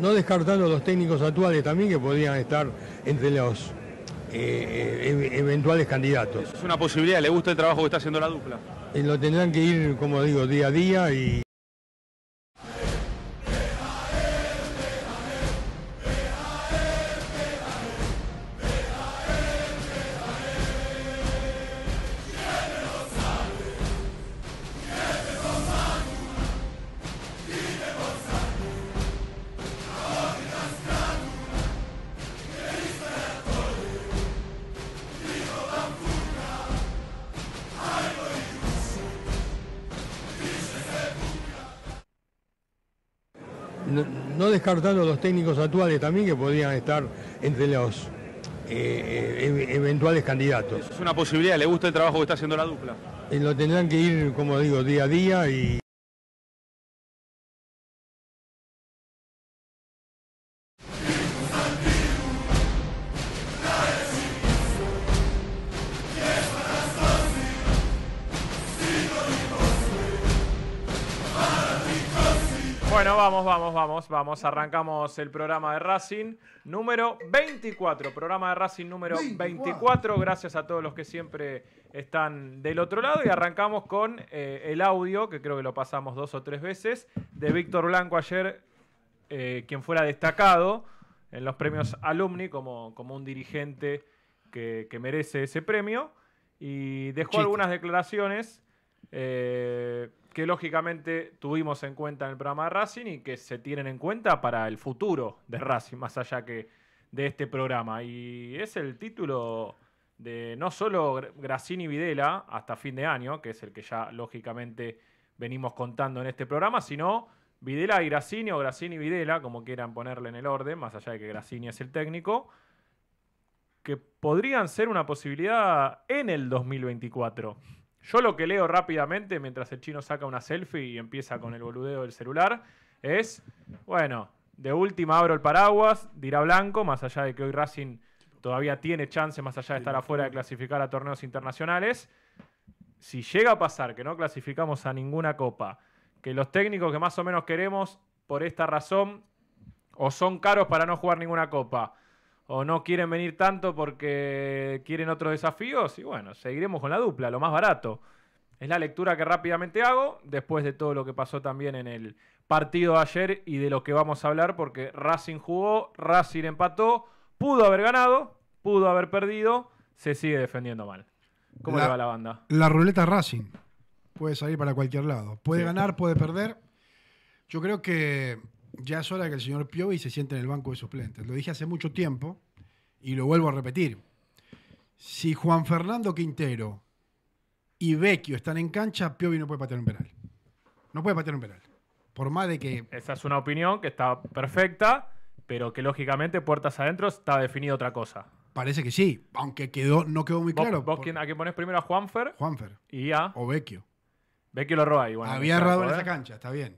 no, descartando los técnicos actuales también que podrían estar entre los eh, eh, eventuales candidatos. Es una posibilidad, le gusta el trabajo que está haciendo la dupla. Eh, lo tendrán que ir, como digo, día a día y. descartando los técnicos actuales también que podrían estar entre los eh, eh, eventuales candidatos. es una posibilidad, le gusta el trabajo que está haciendo la dupla. Eh, lo tendrán que ir, como digo, día a día y vamos, vamos. Arrancamos el programa de Racing número 24. Programa de Racing número 24. Gracias a todos los que siempre están del otro lado. Y arrancamos con eh, el audio, que creo que lo pasamos dos o tres veces, de Víctor Blanco ayer, eh, quien fuera destacado en los premios alumni como, como un dirigente que, merece ese premio. Y dejó algunas declaraciones. Eh, que lógicamente tuvimos en cuenta en el programa de Racing y que se tienen en cuenta para el futuro de Racing, más allá que de este programa. Y es el título de no solo Gracini Videla hasta fin de año, que es el que ya lógicamente venimos contando en este programa, sino Videla y Gracini o Gracini Videla, como quieran ponerle en el orden, más allá de que Gracini es el técnico, que podrían ser una posibilidad en el 2024. Yo lo que leo rápidamente, mientras el chino saca una selfie y empieza con el boludeo del celular, es, bueno, de última abro el paraguas, dirá Blanco, más allá de que hoy Racing todavía tiene chance, más allá de estar afuera de clasificar a torneos internacionales, si llega a pasar que no clasificamos a ninguna copa, que los técnicos que más o menos queremos, por esta razón, o son caros para no jugar ninguna copa, o no quieren venir tanto porque quieren otros desafíos, y bueno, seguiremos con la dupla, lo más barato. Es la lectura que rápidamente hago después de todo lo que pasó también en el partido ayer y de lo que vamos a hablar, porque Racing jugó, Racing empató, pudo haber ganado, pudo haber perdido, se sigue defendiendo mal. ¿Cómo le va la banda? La ruleta Racing puede salir para cualquier lado. Puede ganar, puede perder. Yo creo que ya es hora que el señor Piovi se siente en el banco de suplentes. Lo dije hace mucho tiempo y lo vuelvo a repetir. Si Juan Fernando Quintero y Vecchio están en cancha, Piovi no puede patear un penal. No puede patear un penal. Por más de que. Esa es una opinión que está perfecta, pero que lógicamente puertas adentro está definida otra cosa. Parece que sí, aunque quedó, no quedó muy claro. ¿Vos, a quién pones primero a Juanfer? Juanfer. Y a. O Vecchio. Vecchio lo roba igual. Había errado en esa cancha, está bien.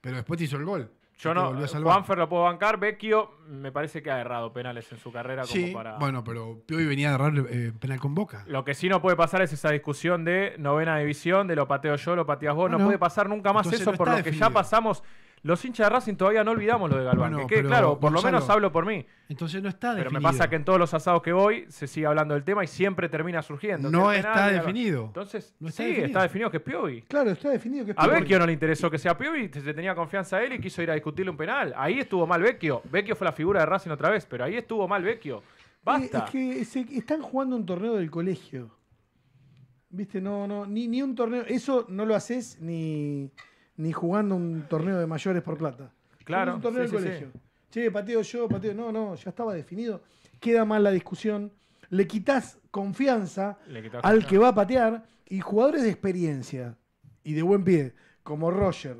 Pero después te hizo el gol. Yo no, eh, Juanfer lo puedo bancar, Vecchio me parece que ha errado penales en su carrera como bueno, pero hoy venía a errar eh, penal con Boca. Lo que sí no puede pasar es esa discusión de novena división, de lo pateo yo, lo pateas vos, no, ah, puede pasar nunca más eso por lo que ya pasamos los hinchas de Racing todavía no olvidamos lo de Galván. que claro, por lo menos hablo por mí. Entonces no está definido. Pero me pasa que en todos los asados que voy se sigue hablando del tema y siempre termina surgiendo. No está definido. Entonces, sí, está definido que es Piovi. Claro, está definido que es Piovi. A Vecchio no le interesó que sea Piovi, se tenía confianza a él y quiso ir a discutirle un penal. Ahí estuvo mal Vecchio. Vecchio fue la figura de Racing otra vez, pero ahí estuvo mal Vecchio. Basta. es que están jugando un torneo del colegio. Viste, no, no, ni, ni un torneo. Eso no lo haces ni ni jugando un torneo de mayores por plata. Claro. Un torneo del colegio. Che, pateo yo, pateo. No, no, ya estaba definido. Queda mal la discusión. Le quitas confianza al que va a patear y jugadores de experiencia y de buen pie, como Roger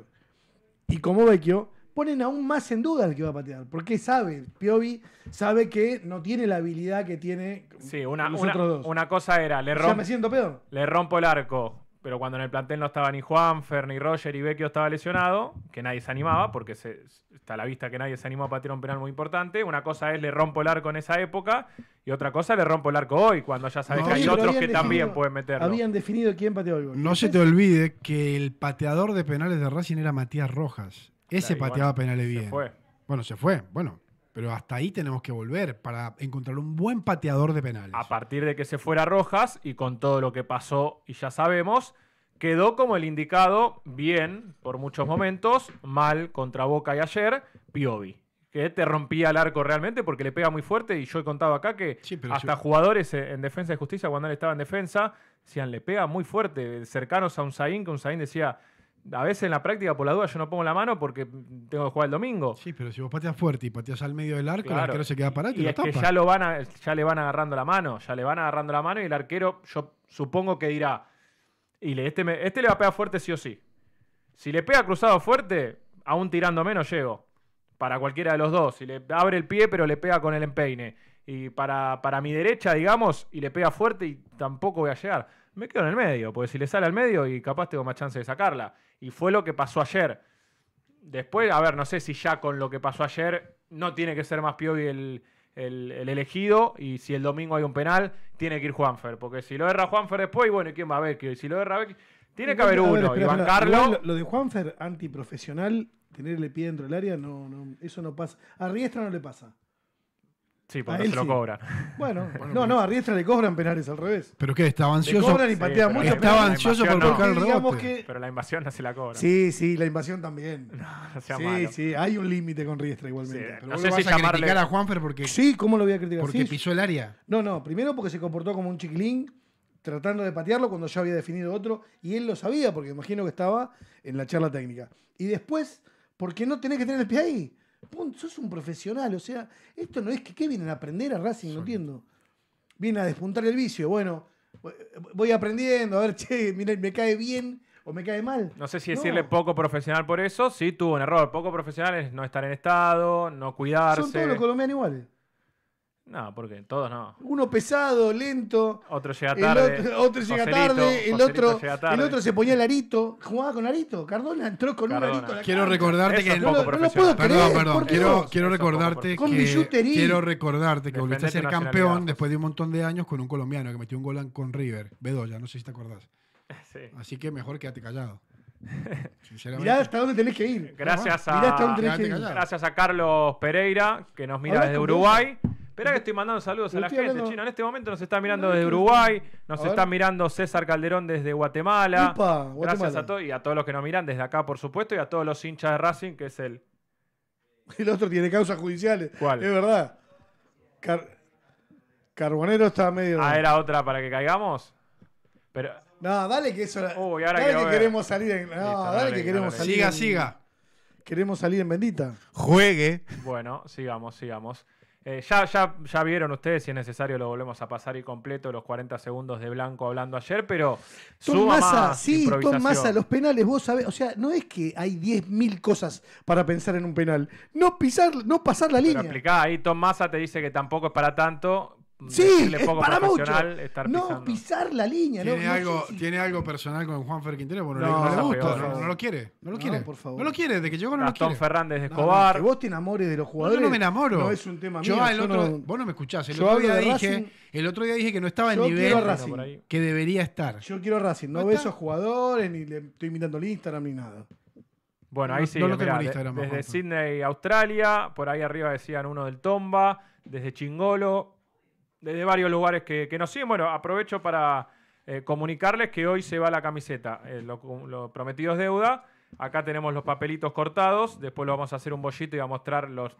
y como Vecchio, ponen aún más en duda al que va a patear. Porque sabe, Piovi sabe que no tiene la habilidad que tiene sí, una, una, cosa era, me siento peor. Le rompo el arco pero cuando en el plantel no estaba ni Juanfer, ni Roger, y Vecchio estaba lesionado, que nadie se animaba, porque está a la vista que nadie se animó a patear un penal muy importante. Una cosa es le rompo el arco en esa época, y otra cosa le rompo el arco hoy, cuando ya sabes que hay otros que también pueden meterlo. Habían definido quién pateó el gol. No se te olvide que el pateador de penales de Racing era Matías Rojas. Ese pateaba penales bien. Se fue. Bueno, se fue. Bueno, pero hasta ahí tenemos que volver para encontrar un buen pateador de penales. A partir de que se fuera Rojas y con todo lo que pasó y ya sabemos, quedó como el indicado bien por muchos momentos, mal contra Boca y ayer, Piovi. Que te rompía el arco realmente porque le pega muy fuerte. Y yo he contado acá que hasta jugadores eh, en defensa de justicia, cuando él estaba en defensa, decían le pega muy fuerte, cercanos a un que un decía a veces en la práctica, por la duda, yo no pongo la mano porque tengo que jugar el domingo. Sí, pero si vos pateas fuerte y pateas al medio del arco, el arquero se queda parado y, que ya, lo van ya le van agarrando la mano, ya le van agarrando la mano y el arquero, yo supongo que dirá, y le, este, este le va a pegar fuerte sí o sí. Si le pega cruzado fuerte, aún tirando menos llego. Para cualquiera de los dos. Si le abre el pie, pero le pega con el empeine. Y para, para mi derecha, digamos, y le pega fuerte y tampoco voy a llegar me quedo en el medio, porque si le sale al medio y capaz tengo más chance de sacarla. Y fue lo que pasó ayer. Después, a ver, no sé si ya con lo que pasó ayer no tiene que ser más Piovi el, elegido y si el domingo hay un penal, tiene que ir Juanfer, porque si lo erra Juanfer después, bueno, quién va a ver? Si lo erra tiene que haber uno lo, de Juanfer, antiprofesional, tenerle pie dentro del área, no, no, eso no pasa. A Riestra no le pasa. Sí, porque se lo cobra. Bueno, no, no, a Riestra le cobran penales al revés. ¿Pero qué? Estaba ansioso. Le cobran y patea mucho. Estaba ansioso por no. el rebote. Que... Pero la invasión no se la cobra. Sí, sí, la invasión también. No, sea sí, malo. sí, hay un límite con Riestra igualmente. Sí, no sé si vas a criticar a Juanfer porque... Sí, ¿cómo lo voy a criticar? Porque pisó el área. No, no, primero porque se comportó como un chiquilín tratando de patearlo cuando ya había definido otro y él lo sabía porque imagino que estaba en la charla técnica. Y después, ¿por qué no tenés que tener el pie ahí? Punto, sos un profesional, o sea, esto no es que qué vienen a aprender a Racing, no entiendo. Vienen a despuntar el vicio, bueno, voy aprendiendo, a ver, che, miren, me cae bien o me cae mal. No sé si decirle poco profesional por eso, sí tuvo un error. Poco profesional es no estar en estado, no cuidarse. Son todos los colombianos iguales. No, porque todos no. Uno pesado, lento. Otro llega tarde. El otro, llega, el otro, se ponía el arito. Jugaba con arito. Cardona entró con un arito. quiero recordarte que. No, puedo Quiero, recordarte que, quiero recordarte que volviste a ser campeón después de un montón de años con un colombiano que metió un gol con River. Bedoya, no sé si te acordás. Así que mejor quédate callado. Mirá hasta dónde tenés que ir. Gracias a, gracias a Carlos Pereira, que nos mira desde Uruguay. Espera que estoy mandando saludos a la gente, china. Chino. En este momento nos está mirando desde Uruguay, nos está mirando César Calderón desde Guatemala. Gracias a todos y a todos los que nos miran desde acá, por supuesto, y a todos los hinchas de Racing, que es el. El otro tiene causas judiciales. ¿Cuál? Es verdad. Carbonero está medio. Ah, era otra para que caigamos. Pero. No, dale que eso. ahora dale que, queremos salir. En... No, dale, que queremos salir. Siga, siga. Queremos salir en bendita. Juegue. Bueno, sigamos, sigamos. Eh, ya, ya, ya vieron ustedes, si es necesario lo volvemos a pasar y completo, los 40 segundos de Blanco hablando ayer, pero Tom sí, Tom Massa, los penales, vos sabés, o sea, no es que hay 10.000 cosas para pensar en un penal, no pisar, no pasar la línea. Aplicá, ahí Tom Massa te dice que tampoco es para tanto, sí, es para mucho. no, pisar la línea. ¿Tiene, algo, ¿tiene algo personal con Juan Quintero? Bueno, no, le gusta, no, lo quiere. No lo quiere. por favor. No lo quiere, de que llegó no lo quiere. Fernández de Escobar. que vos te enamores de los jugadores. yo no me enamoro. No es un tema yo, mío. Ah, el otro, Vos no me escuchás. El otro, día dije, el otro día dije que no estaba en nivel que debería estar. Yo quiero Racing. No, veo esos jugadores, ni le estoy mirando el Instagram ni nada. Bueno, ahí sí, no Instagram. desde Sydney, Australia, por ahí arriba decían uno del Tomba, desde Chingolo, desde varios lugares que, nos siguen. Bueno, aprovecho para eh, comunicarles que hoy se va la camiseta. Eh, los lo, prometido deuda. Acá tenemos los papelitos cortados. Después lo vamos a hacer un bollito y a mostrar los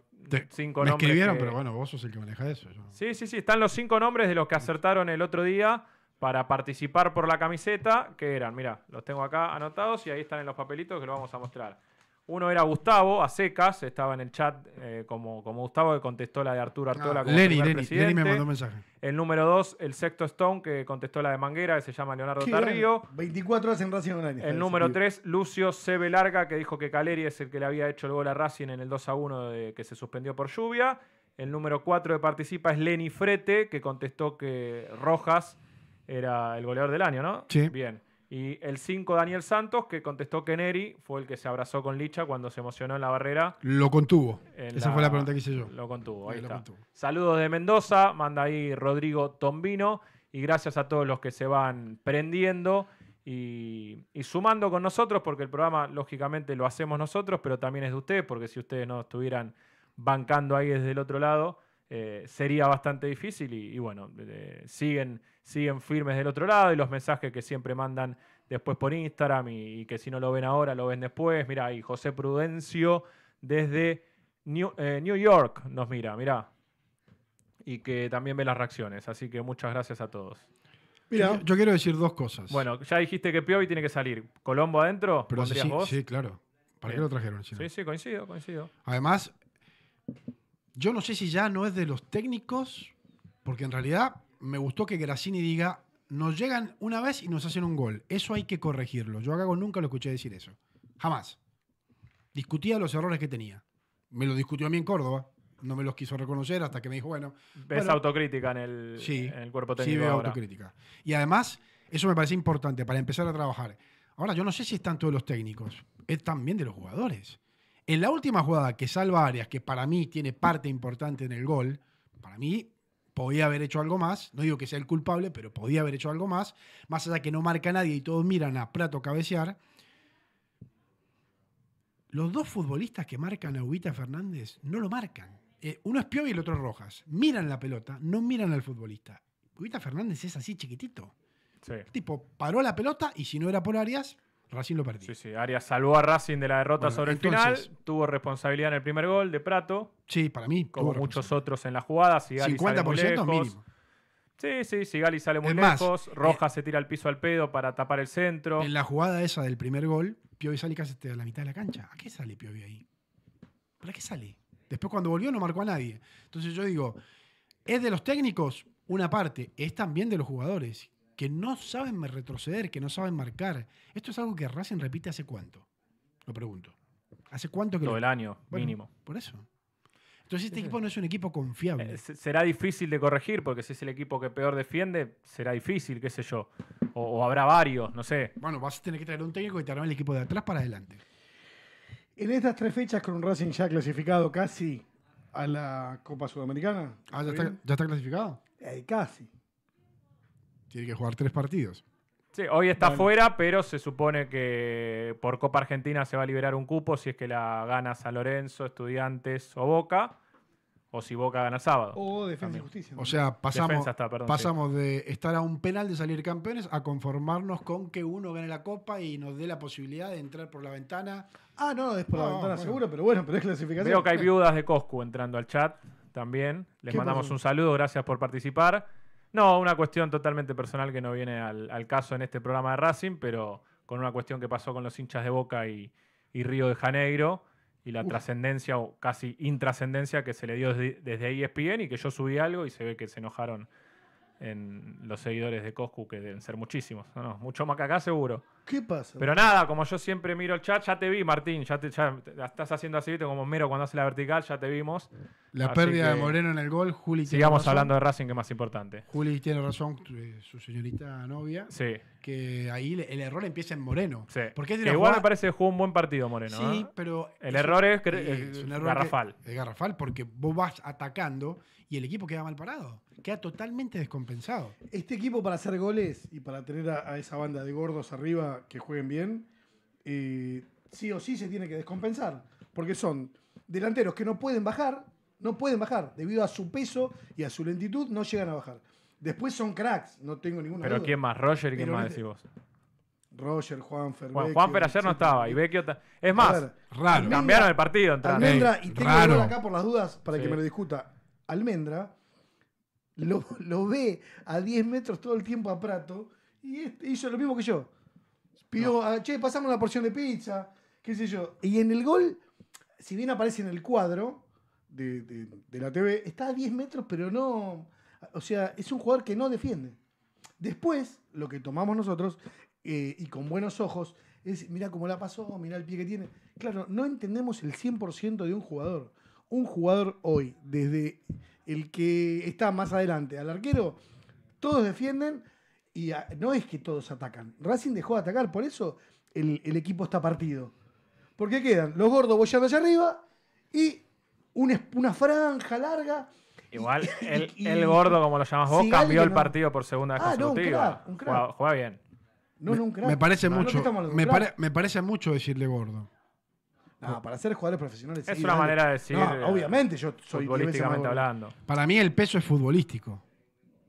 cinco me nombres. escribieron, pero bueno, vos sos el que maneja eso. Sí, sí, sí. Están los cinco nombres de los que acertaron el otro día para participar por la camiseta, que eran, mira, los tengo acá anotados y ahí están en los papelitos que lo vamos a mostrar. Uno era Gustavo, a estaba en el chat eh, como, Gustavo, que contestó la de Arturo ah, Artola como Lenny, Lenny, me mandó mensaje. El número dos, el sexto Stone, que contestó la de Manguera, que se llama Leonardo Tarrío. 24 horas en Racing El número tres, Lucio CB Larga, que dijo que Caleri es el que le había hecho el gol a Racing en el 2 a 1 de, que se suspendió por lluvia. El número cuatro de participa es Lenny Frete, que contestó que Rojas era el goleador del año, ¿no? Sí. Bien. Y el 5, Daniel Santos, que contestó que Neri fue el que se abrazó con Licha cuando se emocionó en la barrera. Lo contuvo. Esa fue la pregunta que hice yo. Lo contuvo, Saludos de Mendoza, manda ahí Rodrigo Tombino. Y gracias a todos los que se van prendiendo y, sumando con nosotros, porque el programa, lógicamente, lo hacemos nosotros, pero también es de ustedes, porque si ustedes no estuvieran bancando ahí desde el otro lado, eh, sería bastante difícil. Y, bueno, eh, siguen siguen firmes del otro lado y los mensajes que siempre mandan después por Instagram y, que si no lo ven ahora, lo ven después. Mira, y José Prudencio desde New, eh, York nos mira, mira. Y que también ve las reacciones. Así que muchas gracias a todos. Mira, yo quiero decir dos cosas. Bueno, ya dijiste que Piovi tiene que salir. ¿Colombo adentro? Pero sí, sí, claro. ¿Para qué lo trajeron? Sí, sí, coincido, coincido. Además, yo no sé si ya no es de los técnicos, porque en realidad me gustó que Grassini diga, nos llegan una vez y nos hacen un gol. Eso hay que corregirlo. Yo hago nunca lo escuché decir eso. Jamás. Discutía los errores que tenía. Me lo discutió a mí en Córdoba. No me los quiso reconocer hasta que me dijo, bueno. Ves autocrítica en el, en el cuerpo técnico. Sí, veo autocrítica. Y además, eso me parece importante para empezar a trabajar. Ahora, yo no sé si es tanto de los técnicos, es también de los jugadores. En la última jugada que salva Arias, que para mí tiene parte importante en el gol, para mí podía haber hecho algo más, no digo que sea el culpable, pero podía haber hecho algo más, más allá que no marca nadie y todos miran a Prato cabecear. Los dos futbolistas que marcan a Ubita Fernández no lo marcan. Eh, uno es Piovi y el otro es Rojas. Miran la pelota, no miran al futbolista. Ubita Fernández es así chiquitito. tipo paró la pelota y si no era por Arias, Racing lo perdió. Sí, sí, Arias salvó a Racing de la derrota sobre el final, tuvo responsabilidad en el primer gol de Prato. Sí, para mí. Como muchos otros en la jugada, Sigali 50% sale muy lejos. mínimo. Sí, sí, Sigali sale muy lejos, Roja eh, se tira al piso al pedo para tapar el centro. En la jugada esa del primer gol, Piovi sale casi a la mitad de la cancha. ¿A qué sale Piovi ahí? ¿Para qué sale? Después cuando volvió no marcó a nadie. Entonces yo digo, es de los técnicos una parte, es también de los jugadores que no saben retroceder, que no saben marcar. Esto es algo que Racing repite hace cuánto, lo pregunto. ¿Hace cuánto que... Todo el año, mínimo. Por eso. Entonces este equipo no es un equipo confiable. Eh, será difícil de corregir, porque si es el equipo que peor defiende, será difícil, qué sé yo. O, habrá varios, no sé. Bueno, vas a tener que traer un técnico y te el equipo de atrás para adelante. En estas tres fechas, con un Racing ya clasificado casi a la Copa Sudamericana. Ah, ¿ya está, clasificado? Eh, casi tiene que jugar tres partidos. Sí, hoy está fuera, pero se supone que por Copa Argentina se va a liberar un cupo si es que la gana San Lorenzo, Estudiantes o Boca, o si Boca gana sábado. O Defensa y Justicia. O sea, pasamos, de estar a un penal de salir campeones a conformarnos con que uno gane la Copa y nos dé la posibilidad de entrar por la ventana. Ah, no, es por la ventana seguro, pero bueno, pero es clasificación. Veo que hay viudas de Coscu entrando al chat también. Les mandamos un saludo, gracias por participar. No, una cuestión totalmente personal que no viene al, caso en este programa de Racing, pero con una cuestión que pasó con los hinchas de Boca y, Río de Janeiro y la trascendencia o casi intrascendencia que se le dio desde, desde ESPN y que yo subí algo y se ve que se enojaron en los seguidores de Coscu, que deben ser muchísimos. mucho más que acá seguro. ¿Qué pasa? Pero nada, como yo siempre miro el chat, ya te vi, Martín, ya, te, ya estás haciendo así, como mero cuando hace la vertical, ya te vimos. La pérdida de Moreno en el gol, Juli Sigamos hablando de Racing, que es más importante. Juli tiene razón, su señorita novia. Sí. Que ahí el error empieza en Moreno. Sí. Porque igual me parece que jugó un buen partido Moreno. Sí, pero. El error es, garrafal. es garrafal, porque vos vas atacando y el equipo queda mal parado, queda totalmente descompensado. Este equipo para hacer goles y para tener a, esa banda de gordos arriba que jueguen bien, eh, sí o sí se tiene que descompensar, porque son delanteros que no pueden bajar, no pueden bajar, debido a su peso y a su lentitud no llegan a bajar. Después son cracks, no tengo ninguna Pero ¿quién más? ¿Roger y quién más decís vos? Roger, Juanfer, bueno, Juanfer ayer no estaba y Es más, raro. cambiaron el partido. y tengo que acá por las dudas para que me lo discuta. Almendra, lo, ve a 10 metros todo el tiempo a Prato y hizo lo mismo que yo. Pidió, che, pasamos una porción de pizza, qué sé yo. Y en el gol, si bien aparece en el cuadro de, la TV, está a 10 metros, pero no. O sea, es un jugador que no defiende. Después, lo que tomamos nosotros, eh, y con buenos ojos, es, mira cómo la pasó, mira el pie que tiene. Claro, no entendemos el 100% de un jugador un jugador hoy, desde el que está más adelante al arquero, todos defienden y no es que todos atacan. Racing dejó de atacar, por eso el, equipo está partido. Porque quedan los gordos boyando allá arriba y una, una franja larga. Igual el, gordo, como lo llamas vos, cambió el partido por segunda vez ah, consecutiva. No, Juega, bien. No, un crack. parece mucho. me parece mucho decirle gordo para ser jugadores profesionales. Es una manera de decir. obviamente, yo soy. Políticamente hablando. Para mí el peso es futbolístico.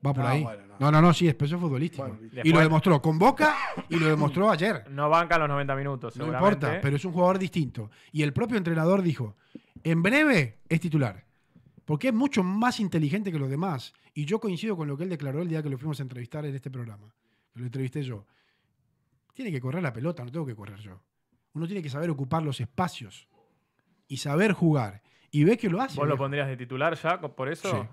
Va por ahí. no. no. no, sí, es peso futbolístico. y lo demostró con Boca y lo demostró ayer. No banca los 90 minutos. No importa, pero es un jugador distinto. Y el propio entrenador dijo: en breve es titular. Porque es mucho más inteligente que los demás. Y yo coincido con lo que él declaró el día que lo fuimos a entrevistar en este programa. Lo entrevisté yo. Tiene que correr la pelota, no tengo que correr yo. Uno tiene que saber ocupar los espacios y saber jugar. Y ves que lo hace. ¿Vos lo ¿eh? pondrías de titular ya por eso?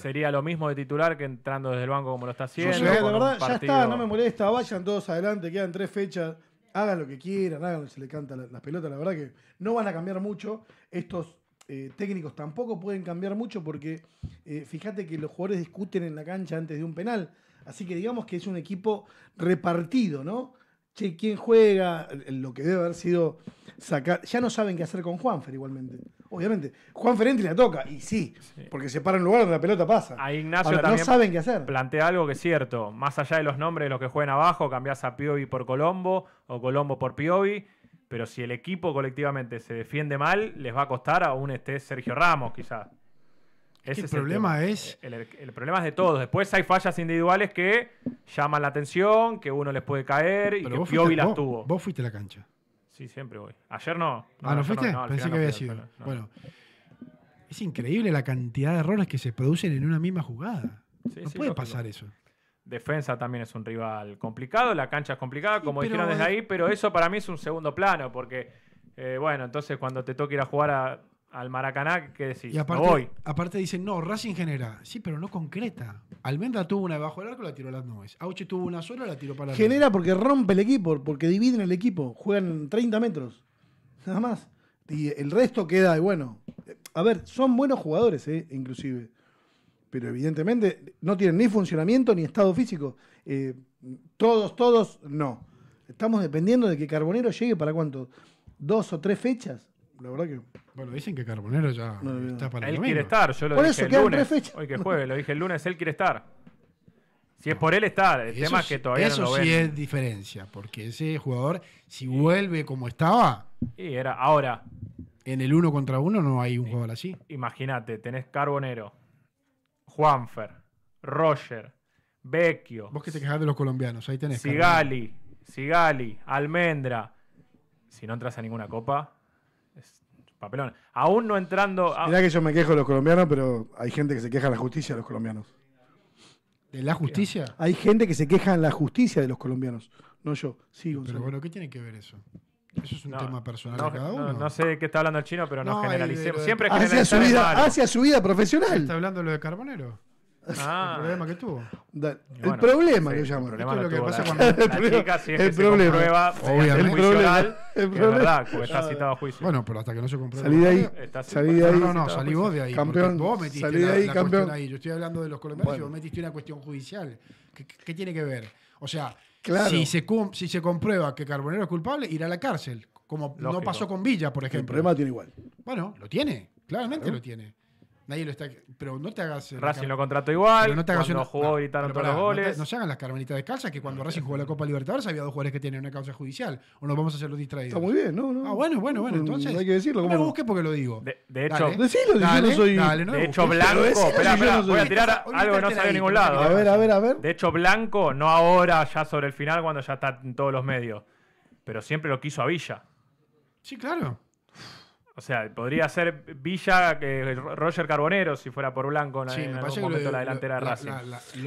Sería lo mismo de titular que entrando desde el banco como lo está haciendo. verdad, ya está, no me molesta. Vayan todos adelante, quedan tres fechas. Hagan lo que quieran, hagan se le canta las la pelotas. La verdad que no van a cambiar mucho. Estos eh, técnicos tampoco pueden cambiar mucho porque eh, fíjate que los jugadores discuten en la cancha antes de un penal. Así que digamos que es un equipo repartido, ¿no? Che, ¿quién juega? Lo que debe haber sido sacar. Ya no saben qué hacer con Juanfer igualmente. Obviamente. Juanfer entra toca. Y sí, porque se para en lugar donde la pelota pasa. A Ignacio también no saben qué hacer. Plantea algo que es cierto. Más allá de los nombres de los que juegan abajo, cambiás a Piovi por Colombo o Colombo por Piovi. Pero si el equipo colectivamente se defiende mal, les va a costar aún este Sergio Ramos, quizás el problema es. El, problema es de todos. Después hay fallas individuales que llaman la atención, que uno les puede caer y que Piovi las tuvo. Vos fuiste a la cancha. Sí, siempre voy. Ayer no. ah, ¿no fuiste? Pensé que había sido. bueno, es increíble la cantidad de errores que se producen en una misma jugada. no puede pasar eso. Defensa también es un rival complicado, la cancha es complicada, como dijeron desde ahí, pero eso para mí es un segundo plano, porque, eh, bueno, entonces cuando te toca ir a jugar a al Maracaná, ¿qué decís? aparte, voy. aparte dicen, no, Racing genera. Sí, pero no concreta. Almendra tuvo una debajo del arco, la tiró a las nubes. Auchi tuvo una sola, la tiró para las Genera porque rompe el equipo, porque dividen el equipo. Juegan 30 metros. Nada más. Y el resto queda, bueno. A ver, son buenos jugadores, eh, inclusive. Pero evidentemente no tienen ni funcionamiento ni estado físico. Eh, todos, todos, no. Estamos dependiendo de que Carbonero llegue para cuánto. Dos o tres fechas bueno, dicen que Carbonero ya está para el Él quiere estar, yo lo por dije el lunes. Hoy que juegue, lo dije el lunes, él quiere estar. Si es por él, está. El tema es que todavía Eso sí es diferencia, porque ese jugador, si vuelve como estaba. Y era ahora. En el uno contra uno no hay un jugador así. Imagínate, tenés Carbonero, Juanfer, Roger, Vecchio. Vos que te quejás de los colombianos, ahí tenés. Sigali, Sigali, Almendra. Si no entras a ninguna copa, Aún no entrando. Mirá que yo me quejo de los colombianos, pero hay gente que se queja de la justicia de los colombianos. ¿De la justicia? Hay gente que se queja en la justicia de los colombianos. No yo, sí, Pero bueno, ¿qué tiene que ver eso? Eso es un tema personal no, de cada uno. No, sé de qué está hablando el chino, pero no, generalicemos. Siempre hacia su, vida, hacia su vida profesional. ¿Está hablando lo de Carbonero? Ah. El problema que tuvo. el problema sí, llamo El problema lo que pasa cuando la, chica si el problema, se El problema, el problema. verdad, está citado a juicio. Bueno, pero hasta que no se comprueba. Salí de ahí. Salí de ahí. No, no, salí vos de ahí. Campeón. Vos metiste salí de ahí, la, campeón. Ahí. Yo estoy hablando de los colombianos y vos metiste una cuestión judicial. ¿Qué, tiene que ver? O sea, claro. si, se, si se comprueba que Carbonero es culpable, irá a la cárcel. Como no pasó con Villa, por ejemplo. El problema tiene igual. Bueno, lo tiene. Claramente lo tiene. Nadie lo está. Pero no te hagas. Eh, Racing lo contrató igual. no te hagas cuando jugó no, gritaron todos los goles. No, se hagan las carmelitas descalzas que cuando Racing jugó la Copa Libertadores había dos jugadores que tienen una causa judicial. O nos vamos a hacer los distraídos. Está muy bien, ¿no? no. Ah, bueno, bueno, bueno. Entonces. No hay que decirlo. No me busques porque lo digo. De, hecho. Dale, soy. de hecho, Blanco. Espera, Voy a tirar algo que no sale de ningún lado. A ver, a ver, a ver. De hecho, Blanco, no ahora, ya sobre el final, cuando ya está en todos los medios. Pero siempre lo quiso a Villa. Sí, claro. O sea, podría ser Villa, que Roger Carbonero, si fuera por Blanco en, algún momento la delantera de Racing.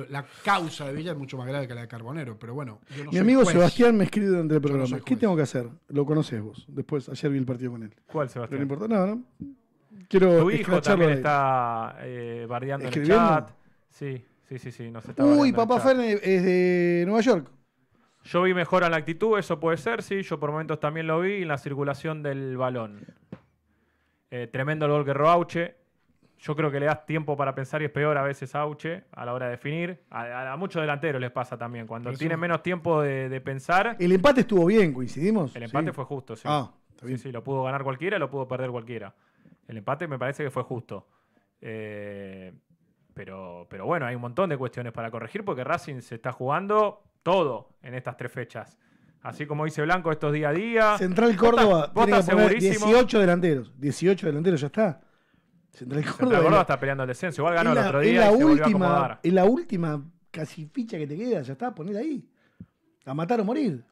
La, causa de Villa es mucho más grave que la de Carbonero, pero bueno. Mi amigo Sebastián me escribe durante el programa. ¿Qué tengo que hacer? Lo conoces vos. Después, ayer vi el partido con él. ¿Cuál, Sebastián? no importa nada, ¿no? Quiero tu hijo también está eh, bardeando el chat. Sí, sí, sí, sí. Uy, papá Fern es de Nueva York. Yo vi mejor en la actitud, eso puede ser, sí. Yo por momentos también lo vi en la circulación del balón. Eh, tremendo el gol que robó Auche. Yo creo que le das tiempo para pensar y es peor a veces Auche a la hora de definir. A, muchos delanteros les pasa también, cuando tienen menos tiempo de, pensar. El empate estuvo bien, coincidimos. El empate fue justo, sí. Ah, está bien. Sí, lo pudo ganar cualquiera, lo pudo perder cualquiera. El empate me parece que fue justo. Eh, pero, pero bueno, hay un montón de cuestiones para corregir porque Racing se está jugando todo en estas tres fechas. Así como dice Blanco, estos día a día. Central Córdoba, tiene poner 18 delanteros. 18 delanteros, ya está. Central Córdoba. Central Córdoba está peleando el descenso. Igual ganó el otro día. Es la, última, la última casi ficha que te queda, ya está, poner ahí. A matar o morir.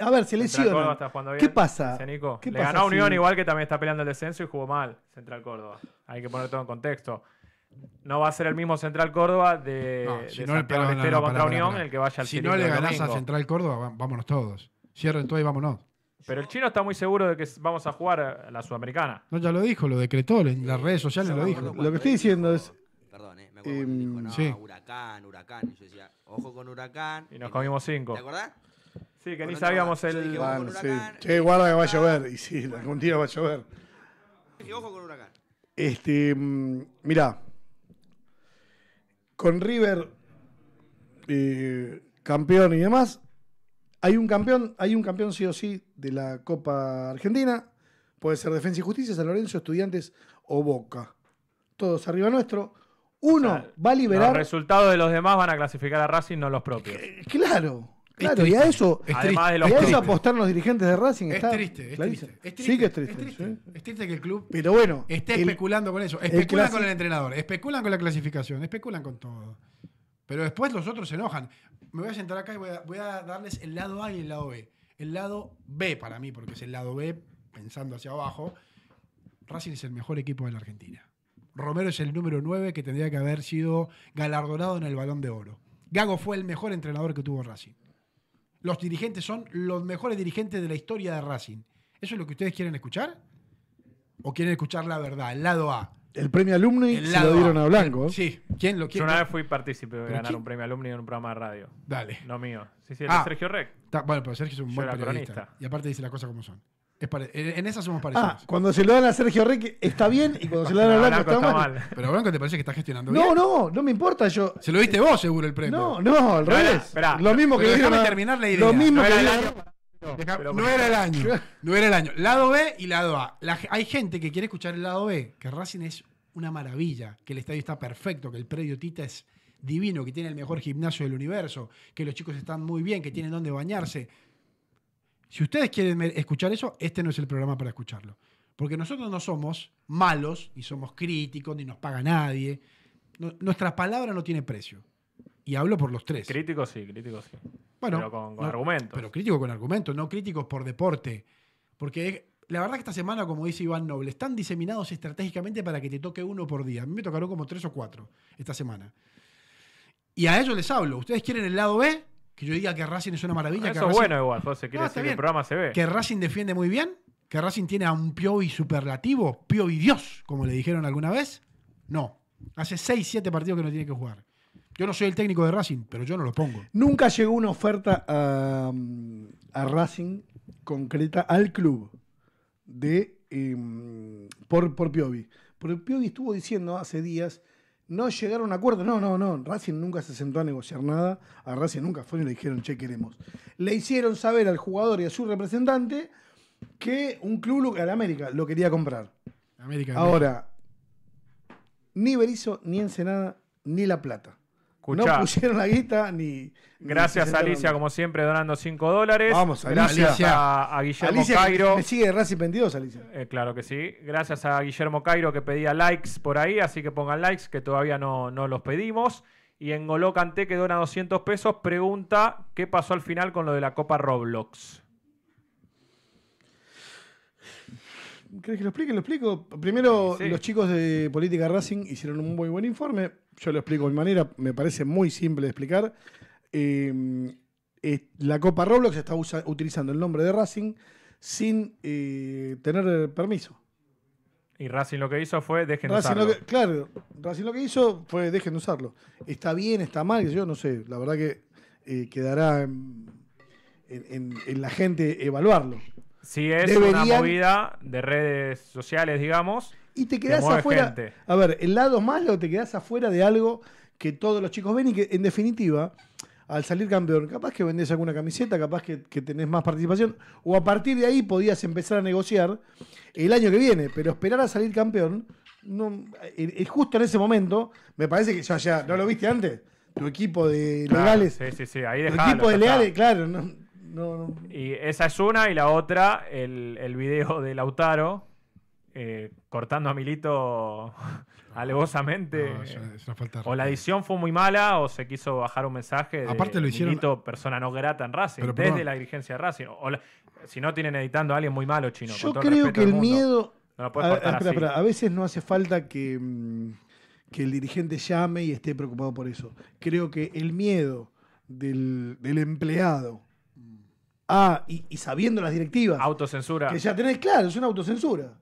a ver, se lesiona. ¿Qué pasa? Le ganó a Unión igual que también está peleando el descenso y jugó mal Central Córdoba. Hay que poner todo en contexto no va a ser el mismo Central Córdoba de, si no Santiago contra Unión, el que vaya al Si no le ganás a Central Córdoba, vámonos todos. Cierren todo y vámonos. Pero el chino está muy seguro de que vamos a jugar a la Sudamericana. No, ya lo dijo, lo decretó, en las redes sociales lo dijo. Lo que estoy diciendo es. Perdón, ¿eh? me acuerdo dijo, em, huracán, huracán. Y yo decía, ojo con huracán. Y nos comimos cinco. ¿Te acordás? Sí, que ni sabíamos el. che, guarda que va a llover. Y sí, algún día va a llover. Y ojo con huracán. Este, mm, mirá, con River campeón y demás, hay un campeón, hay un campeón sí o sí de la Copa Argentina, puede ser Defensa y Justicia, San Lorenzo, Estudiantes o Boca. Todos arriba nuestro. Uno va a liberar. Los resultados de los demás van a clasificar a Racing, no los propios. Eh, claro. Claro, y a eso, apostaron los dirigentes de Racing. Está es, triste, es triste, Sí que es triste. Es triste, que el club Pero bueno, esté especulando con eso. Especulan con el entrenador, especulan con la clasificación, especulan con todo. Pero después los otros se enojan. Me voy a sentar acá y voy a, voy a darles el lado A y el lado B. El lado B para mí, porque es el lado B, pensando hacia abajo, Racing es el mejor equipo de la Argentina. Romero es el número 9 que tendría que haber sido galardonado en el balón de oro. Gago fue el mejor entrenador que tuvo Racing los dirigentes son los mejores dirigentes de la historia de Racing. ¿Eso es lo que ustedes quieren escuchar? ¿O quieren escuchar la verdad, el lado A? El premio Alumni el se lo dieron a, Blanco. Sí, ¿quién lo quiere? Yo una vez fui partícipe de ganar un premio Alumni en un programa de radio. Dale. No mío. Sí, sí, el ah. Sergio Rec. bueno, pero Sergio es un buen periodista. Y aparte dice las cosas como son. En esas somos ah, parecidos. Ah, cuando se lo dan a Sergio Rick está bien y cuando se lo dan a Blanco, está, mal. Pero Blanco te parece que está gestionando bien. No, no, no me importa yo. Se lo diste vos seguro el premio. No, no, al revés. lo mismo que déjame a... terminar la idea. Lo mismo no que era año, no, era el año. No era el año. Lado B y lado A. hay gente que quiere escuchar el lado B, que Racing es una maravilla, que el estadio está perfecto, que el predio Tita es divino, que tiene el mejor gimnasio del universo, que los chicos están muy bien, que tienen donde bañarse si ustedes quieren escuchar eso, este no es el programa para escucharlo. Porque nosotros no somos malos, ni somos críticos, ni nos paga nadie. nuestra palabra no tiene precio. Y hablo por los tres. Críticos sí, críticos sí. Bueno, pero con, con argumentos. Pero críticos con argumentos, no críticos por deporte. Porque la verdad que esta semana, como dice Iván Noble, están diseminados estratégicamente para que te toque uno por día. A mí me tocaron como tres o cuatro esta semana. Y a ellos les hablo. ¿Ustedes quieren el lado B? que yo diga que Racing es una maravilla. Eso es bueno igual, el programa se ve. Que Racing defiende muy bien, que Racing tiene a un Piovi superlativo, Piovi Dios, como le dijeron alguna vez. No, hace 6, 7 partidos que no tiene que jugar. Yo no soy el técnico de Racing, pero yo no lo pongo. Nunca llegó una oferta a, Racing concreta al club de em, por, por Piovi. Porque Piovi estuvo diciendo hace días no llegaron a acuerdo. No, no, no. Racing nunca se sentó a negociar nada. A Racing nunca fue y le dijeron, che, queremos. Le hicieron saber al jugador y a su representante que un club, al América, lo quería comprar. América. Ahora, ni Berizo, ni Ensenada, ni La Plata no pusieron la guita ni. Gracias Alicia, como siempre, donando 5 dólares. Vamos, Gracias a, Guillermo Cairo. Me sigue Alicia. Eh, claro que sí. Gracias a Guillermo Cairo que pedía likes por ahí, así que pongan likes que todavía no, no los pedimos. Y en Golokante que dona 200 pesos, pregunta qué pasó al final con lo de la Copa Roblox. ¿Crees que lo explique? ¿Lo explico? Primero, los chicos de Política Racing hicieron un muy buen informe. Yo lo explico de manera, me parece muy simple de explicar. Eh, la Copa Roblox está utilizando el nombre de Racing sin eh, tener permiso. Y Racing lo que hizo fue dejen de usarlo. claro, Racing lo que hizo fue dejen de usarlo. Está bien, está mal, yo no sé. La verdad que eh, quedará en la gente evaluarlo. Sí, es una movida de redes sociales, digamos. Y te quedás afuera. A ver, el lado malo te quedás afuera de algo que todos los chicos ven y que, en definitiva, al salir campeón, capaz que vendés alguna camiseta, capaz que, tenés más participación, o a partir de ahí podías empezar a negociar el año que viene, pero esperar a salir campeón, no, eh, eh, justo en ese momento, me parece que ya, ya, ¿no lo viste antes? Tu equipo de legales. Sí, sí, sí, ahí Tu equipo de legales, claro, no, y esa es una, y la otra, el, el video de Lautaro eh, cortando a Milito alevosamente. o la edición fue muy mala, o se quiso bajar un mensaje Aparte lo hicieron, Milito, persona no grata en Racing, desde la dirigencia de Racing. O si no tienen editando a alguien muy malo, chino. Yo creo que el miedo. a, a veces no hace falta que, mm, que el dirigente llame y esté preocupado por eso. Creo que el miedo del, del empleado Ah, y, sabiendo las directivas. Autocensura. Que ya tenés, claro, es una autocensura.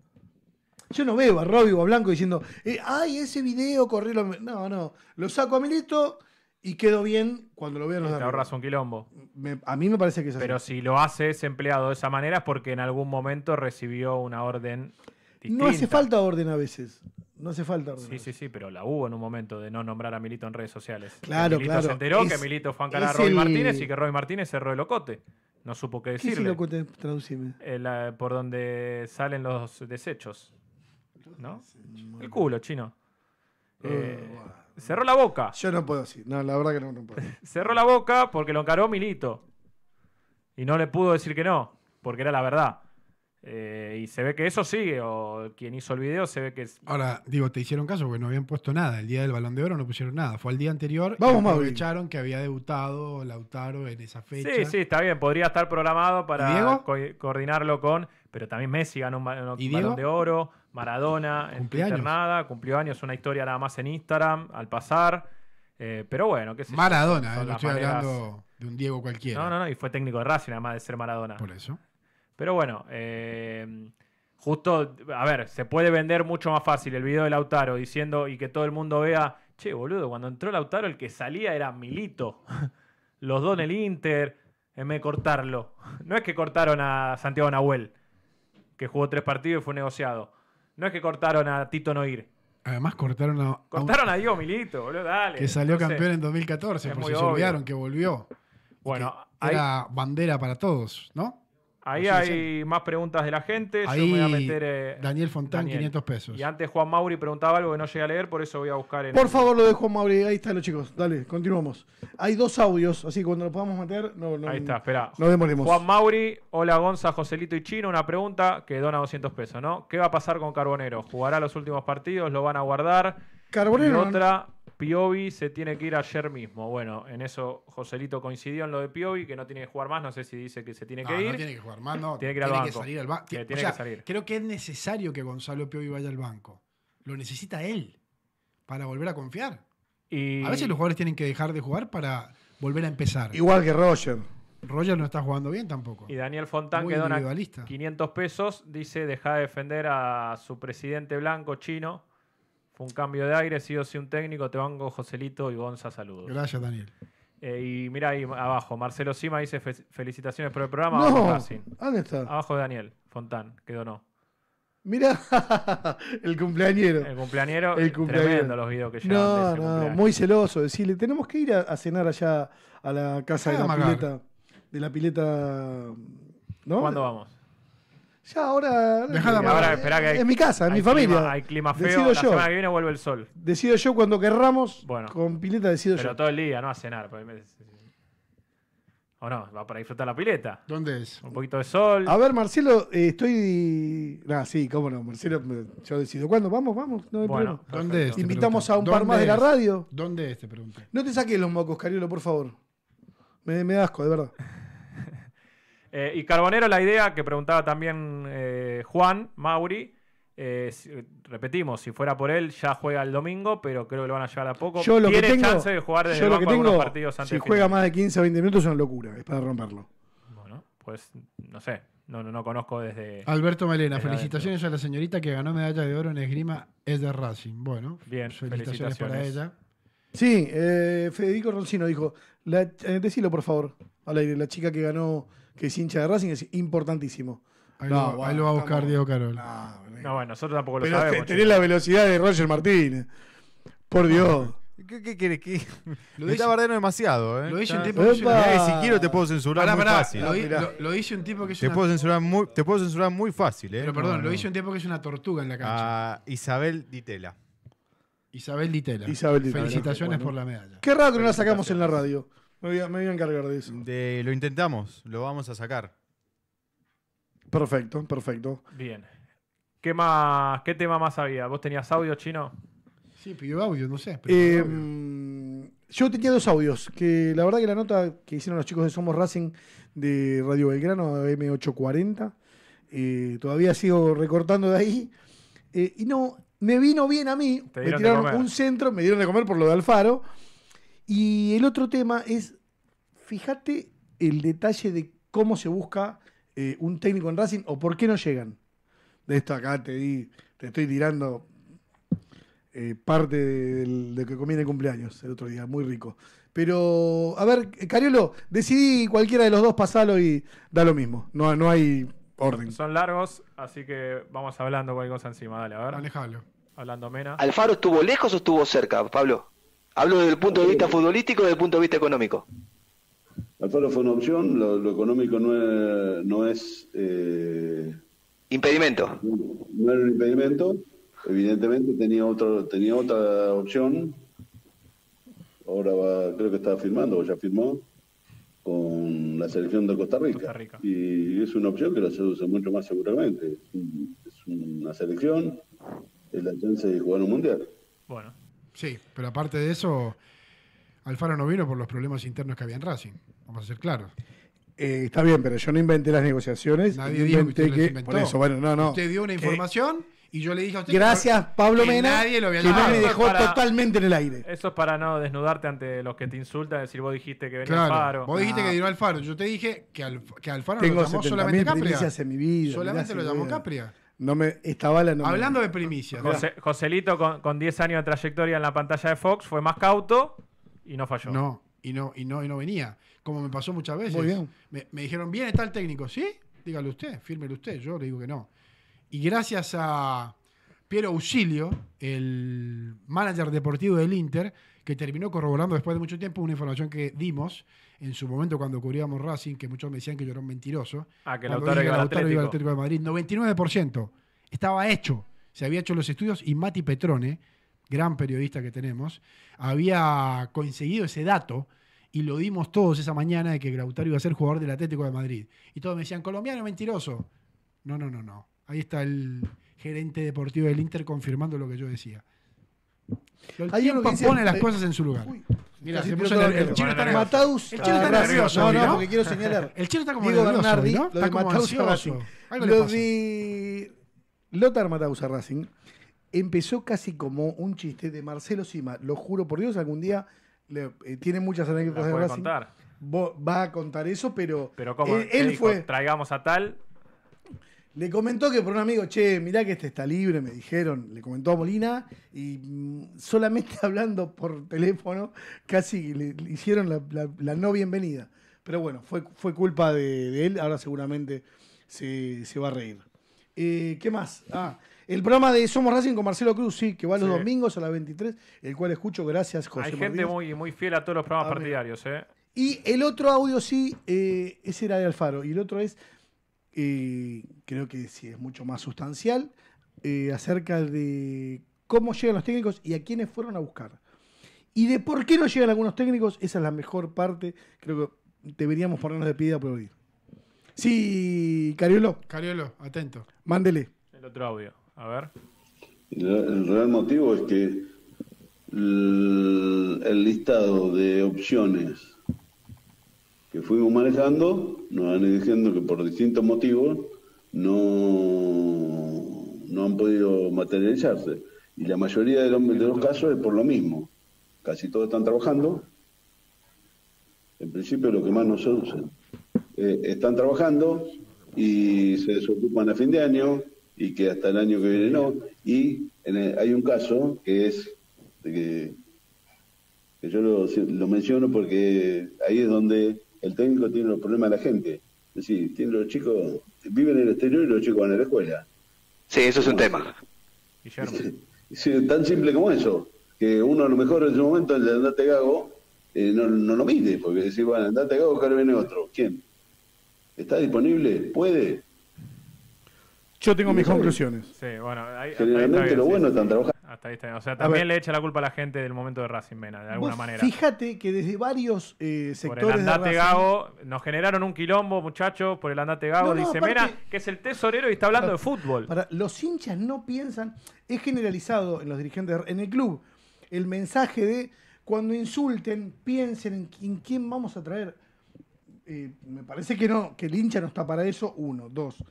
Yo no veo a Robbie o a Blanco diciendo, eh, ay, ese video, corrió. No, no. Lo saco a Milito y quedo bien cuando lo vean los Te ahorras un quilombo. a mí me parece que es Pero si lo hace ese empleado de esa manera es porque en algún momento recibió una orden. No hace falta orden a veces. No hace falta orden. Sí, sí, sí, pero la hubo en un momento de no nombrar a Milito en redes sociales. Claro, Milito claro. se enteró que Milito fue a encarar a Martínez y que Roy Martínez cerró el locote no supo qué decirle. Eh, por donde salen los desechos. ¿No? El culo, chino. Oh, eh, cerró la boca. Yo no puedo decir. No, la verdad que no puedo. cerró la boca porque lo encaró Milito. Y no le pudo decir que no, porque era la verdad. Eh, y se ve que eso sigue, o quien hizo el video se ve que... Ahora, digo, te hicieron caso porque no habían puesto nada. El día del Balón de Oro no pusieron nada. Fue al día anterior Vamos, y aprovecharon que había debutado Lautaro en esa fecha. Sí, sí, está bien. Podría estar programado para coordinarlo con... Pero también Messi ganó un, Balón de Oro, Maradona, ¿Cumpleaños? Nada, cumplió años, una historia nada más en Instagram, al pasar. Eh, pero bueno, qué sé Maradona, eh, no estoy hablando de un Diego cualquiera. No, no, no, y fue técnico de Racing además de ser Maradona. Por eso. Pero bueno, eh, justo, a ver, se puede vender mucho más fácil el video de Lautaro diciendo y que todo el mundo vea, che, boludo, cuando entró Lautaro el que salía era Milito. Los dos en el Inter, en vez de cortarlo. No es que cortaron a Santiago Nahuel, que jugó tres partidos y fue negociado. No es que cortaron a Tito Noir. Además cortaron a... Cortaron a, Diego Milito, boludo, dale. Que salió campeón en 2014, es por se olvidaron que volvió. Bueno, era bandera para todos, ¿no? Ahí hay más preguntas de la gente. Yo voy a meter, eh, Daniel Fontán, 500 pesos. Y antes Juan Mauri preguntaba algo que no llegué a leer, por eso voy a buscar en. Por favor, lo de Juan Mauri. Ahí están los chicos. Dale, continuamos. Hay dos audios, así que cuando lo podamos meter, no, Ahí está, espera. No demoremos. Juan Mauri, hola Gonza, Joselito y Chino. Una pregunta que dona 200 pesos, ¿no? ¿Qué va a pasar con Carbonero? ¿Jugará los últimos partidos? ¿Lo van a guardar? Carbonero. En otra, Piovi se tiene que ir ayer mismo. Bueno, en eso Joselito coincidió en lo de Piovi, que no tiene que jugar más. No sé si dice que se tiene que ir. No tiene que jugar más, no. Tiene que ir al banco. Creo que es necesario que Gonzalo Piovi vaya al banco. Lo necesita él para volver a confiar. A veces los jugadores tienen que dejar de jugar para volver a empezar. Igual que Roger. Roger no está jugando bien tampoco. Y Daniel Fontán, que dona 500 pesos, dice: deja de defender a su presidente blanco chino fue un cambio de aire, sí o sí un técnico. Te banco, Joselito y Gonza, saludos. Gracias, Daniel. Eh, y mira ahí abajo, Marcelo Sima dice felicitaciones por el programa. No, abajo está? Abajo de Daniel Fontán, quedó no Mira, el cumpleañero. El cumpleañero, el cumpleañero. tremendo los videos que llevan. No, no, muy celoso. Decirle, tenemos que ir a, cenar allá a la casa de ah, la pileta. De la pileta. ¿no? ¿Cuándo vamos? Ya ahora. ahora, en mi casa, en mi familia. hay clima feo. Decido la yo. semana que viene vuelve el sol. Decido yo cuando querramos. Bueno. Con pileta decido yo. Pero todo el día, no a cenar. ¿O no? Va para disfrutar la pileta. ¿Dónde es? Un poquito de sol. A ver, Marcelo, eh, estoy. Ah, sí, cómo no. Marcelo, yo decido. ¿Cuándo? Vamos, vamos. No ¿dónde es? Invitamos a un par más de la radio. ¿Dónde es? Te pregunté. No te saques los mocos, Cariolo, por favor. Me, me asco, de verdad. Eh, y Carbonero, la idea que preguntaba también eh, Juan Mauri, eh, repetimos, si fuera por él, ya juega el domingo, pero creo que lo van a llegar a poco. Yo Tiene chance de jugar desde Si juega más de 15 o 20 minutos es una locura, es para romperlo. Bueno, pues no sé, no, no, conozco desde... Alberto Malena, felicitaciones a la señorita que ganó medalla de oro en esgrima, es de Racing. Bueno, Bien, felicitaciones, para ella. Sí, Federico Roncino dijo, decilo por favor, al aire, la chica que ganó que es hincha de Racing, es importantísimo. Ahí, no, lo, va, lo, a buscar Diego Carol. No, bueno, nosotros tampoco lo sabemos. tenés la velocidad de Roger Martínez. Por Dios. ¿Qué, qué querés? ¿Qué? Lo demasiado, ¿eh? Lo dice un tipo que si quiero te puedo censurar muy fácil. Lo, un tipo que te Puedo censurar muy, te puedo censurar muy fácil, ¿eh? Pero perdón, lo dice un tipo que es una tortuga en la cancha. Ah, Isabel Ditela. Isabel Ditela. Isabel Felicitaciones por la medalla. Qué raro que no la sacamos en la radio. Me voy, a, encargar de eso. lo intentamos, lo vamos a sacar. Perfecto, perfecto. Bien. ¿Qué, más, ¿Qué tema más había? ¿Vos tenías audio chino? Sí, pidió audio, no sé. Eh, mm, yo tenía dos audios, que la verdad que la nota que hicieron los chicos de Somos Racing de Radio Belgrano, M840, eh, todavía sigo recortando de ahí. Eh, y no, me vino bien a mí, me tiraron un centro, me dieron de comer por lo de Alfaro. Y el otro tema es, fíjate el detalle de cómo se busca eh, un técnico en Racing o por qué no llegan. De esto acá te, di, te estoy tirando eh, parte de, lo que comí en el cumpleaños el otro día, muy rico. Pero, a ver, eh, Cariolo, decidí cualquiera de los dos, pasalo y da lo mismo. No, no hay orden. Son largos, así que vamos hablando cualquier cosa encima, dale, a ver. Alejalo. Hablando Mena. ¿Alfaro estuvo lejos o estuvo cerca, Pablo? Hablo desde el punto de vista futbolístico o desde el punto de vista económico. Alfaro fue una opción, lo, económico no es... Eh, impedimento. No, era un impedimento, evidentemente tenía, otro, tenía otra opción. Ahora creo que estaba firmando, o ya firmó, con la selección de Costa Rica. Y es una opción que la seduce mucho más seguramente. Es una selección, es la chance de jugar un mundial. Bueno, Sí, pero aparte de eso, Alfaro no vino por los problemas internos que había en Racing, vamos a ser claros. Eh, está bien, pero yo no inventé las negociaciones. Nadie dijo que, inventó. Por eso, bueno, no, no. Usted dio una información y yo le dije a usted. Gracias, que, Pablo que Mena. Nadie lo había que no me dejó totalmente en el aire. Eso es para no desnudarte ante los que te insultan, decir vos dijiste que venía claro, Alfaro. Vos dijiste ah. que vino Alfaro. Yo te dije que, que Alfaro Tengo lo llamó solamente Capria. mi vida, solamente lo llamó Capria. No me, estaba Hablando de primicia Joselito, con, 10 años de trayectoria en la pantalla de Fox, fue más cauto y no falló. No, y no, y no, venía. Como me pasó muchas veces. Me, dijeron, bien está el técnico. ¿Sí? dígale usted, fírmelo usted. Yo le digo que no. Y gracias a Piero Auxilio, el manager deportivo del Inter, que terminó corroborando después de mucho tiempo una información que dimos en su momento cuando cubríamos Racing, que muchos me decían que yo era un mentiroso. Ah, que lautaro. iba al Atlético. de Madrid. 99% estaba hecho, se había hecho los estudios y Mati Petrone, gran periodista que tenemos, había conseguido ese dato y lo dimos todos esa mañana de que lautaro iba a ser jugador del Atlético de Madrid. Y todos me decían, colombiano mentiroso. No, no, no, no. Ahí está el gerente deportivo del Inter confirmando lo que yo decía. El Hay pone las cosas en su lugar. el, chino está está nervioso. El chino está como nervioso, lo de Racing. Lo de Lothar Racing empezó casi como un chiste de Marcelo Sima. Lo juro por Dios, algún día eh, tiene muchas anécdotas de Racing. Va a contar eso, pero, él, fue. Traigamos a tal, le comentó que por un amigo, che, mirá que este está libre, me dijeron, le comentó a Molina, y mm, solamente hablando por teléfono casi le, hicieron la, no bienvenida. Pero bueno, fue, fue culpa de, él, ahora seguramente se, va a reír. Eh, ¿Qué más? Ah, el programa de Somos Racing con Marcelo Cruz, sí, que va los domingos a las 23, el cual escucho, gracias José. Hay gente muy, muy fiel a todos los programas partidarios, ¿eh? Y el otro audio sí, eh, ese era de Alfaro. Y el otro es eh, creo que sí es mucho más sustancial, eh, acerca de cómo llegan los técnicos y a quiénes fueron a buscar. Y de por qué no llegan algunos técnicos, esa es la mejor parte. Creo que deberíamos ponernos de pie a oír Sí, Cariolo. Cariolo, atento. Mándele. El otro audio, a ver. El real motivo es que el listado de opciones que fuimos manejando, nos van diciendo que por distintos motivos no, no han podido materializarse. Y la mayoría de los, de los casos es por lo mismo. Casi todos están trabajando. En principio lo que más nos seduce. Eh, están trabajando y se desocupan a fin de año y que hasta el año que viene no. Y hay un caso que es de que, yo lo, lo, menciono porque ahí es donde el técnico tiene los problemas de la gente. Es decir, tiene los chicos, viven en el exterior y los chicos van a la escuela. Sí, eso es un tema. tan simple como eso, que uno a lo mejor en su momento el de andate gago eh, no, no, lo mide, porque decir, bueno, andate gago, que viene otro. ¿Quién? ¿Está disponible? ¿Puede? Yo tengo mis conclusiones. Sí, bueno, Generalmente lo bueno están trabajando. O sea, también le echa la culpa a la gente del momento de Racing Mena, de alguna manera. Fíjate que desde varios eh, sectores. Por el andate Gago, nos generaron un quilombo, muchachos, por el andate Gago, dice Mena, que es el tesorero y está hablando de fútbol. los hinchas no piensan, es generalizado en los dirigentes, en el club, el mensaje de cuando insulten, piensen en, quién vamos a traer. Eh, me parece que no, que el hincha no está para eso, uno. Dos.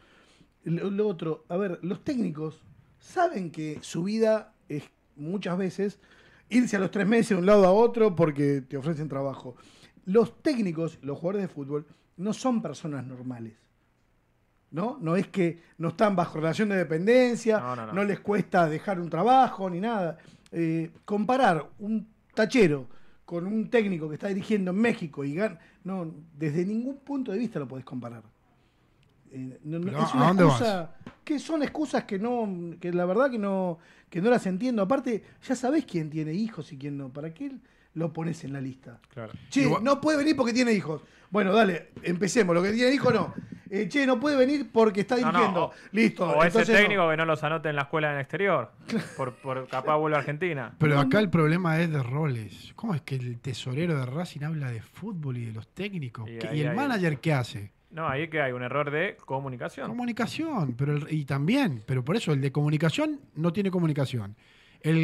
lo otro, a ver, los técnicos saben que su vida es muchas veces irse a los tres meses de un lado a otro porque te ofrecen trabajo. Los técnicos, los jugadores de fútbol, no son personas normales. ¿No? No es que no están bajo relación de dependencia, no, les cuesta dejar un trabajo ni nada. Eh, comparar un tachero con un técnico que está dirigiendo en México y gana, no, desde ningún punto de vista lo podés comparar. Eh, no, es una excusa, que son excusas que no, que la verdad que no, que no las entiendo. Aparte, ya sabes quién tiene hijos y quién no. ¿Para qué lo pones en la lista? Claro. Che, no puede venir porque tiene hijos. Bueno, dale, empecemos. Lo que tiene hijos no. Eh, che, no puede venir porque está diciendo Listo. O ese técnico que no los anote en la escuela en el exterior. Por, por capaz vuelve a Argentina. Pero acá el problema es de roles. ¿Cómo es que el tesorero de Racing habla de fútbol y de los técnicos? ¿Y, el manager qué hace? No, ahí es que hay un error de comunicación. Comunicación, pero y también, pero por eso el de comunicación no tiene comunicación. El,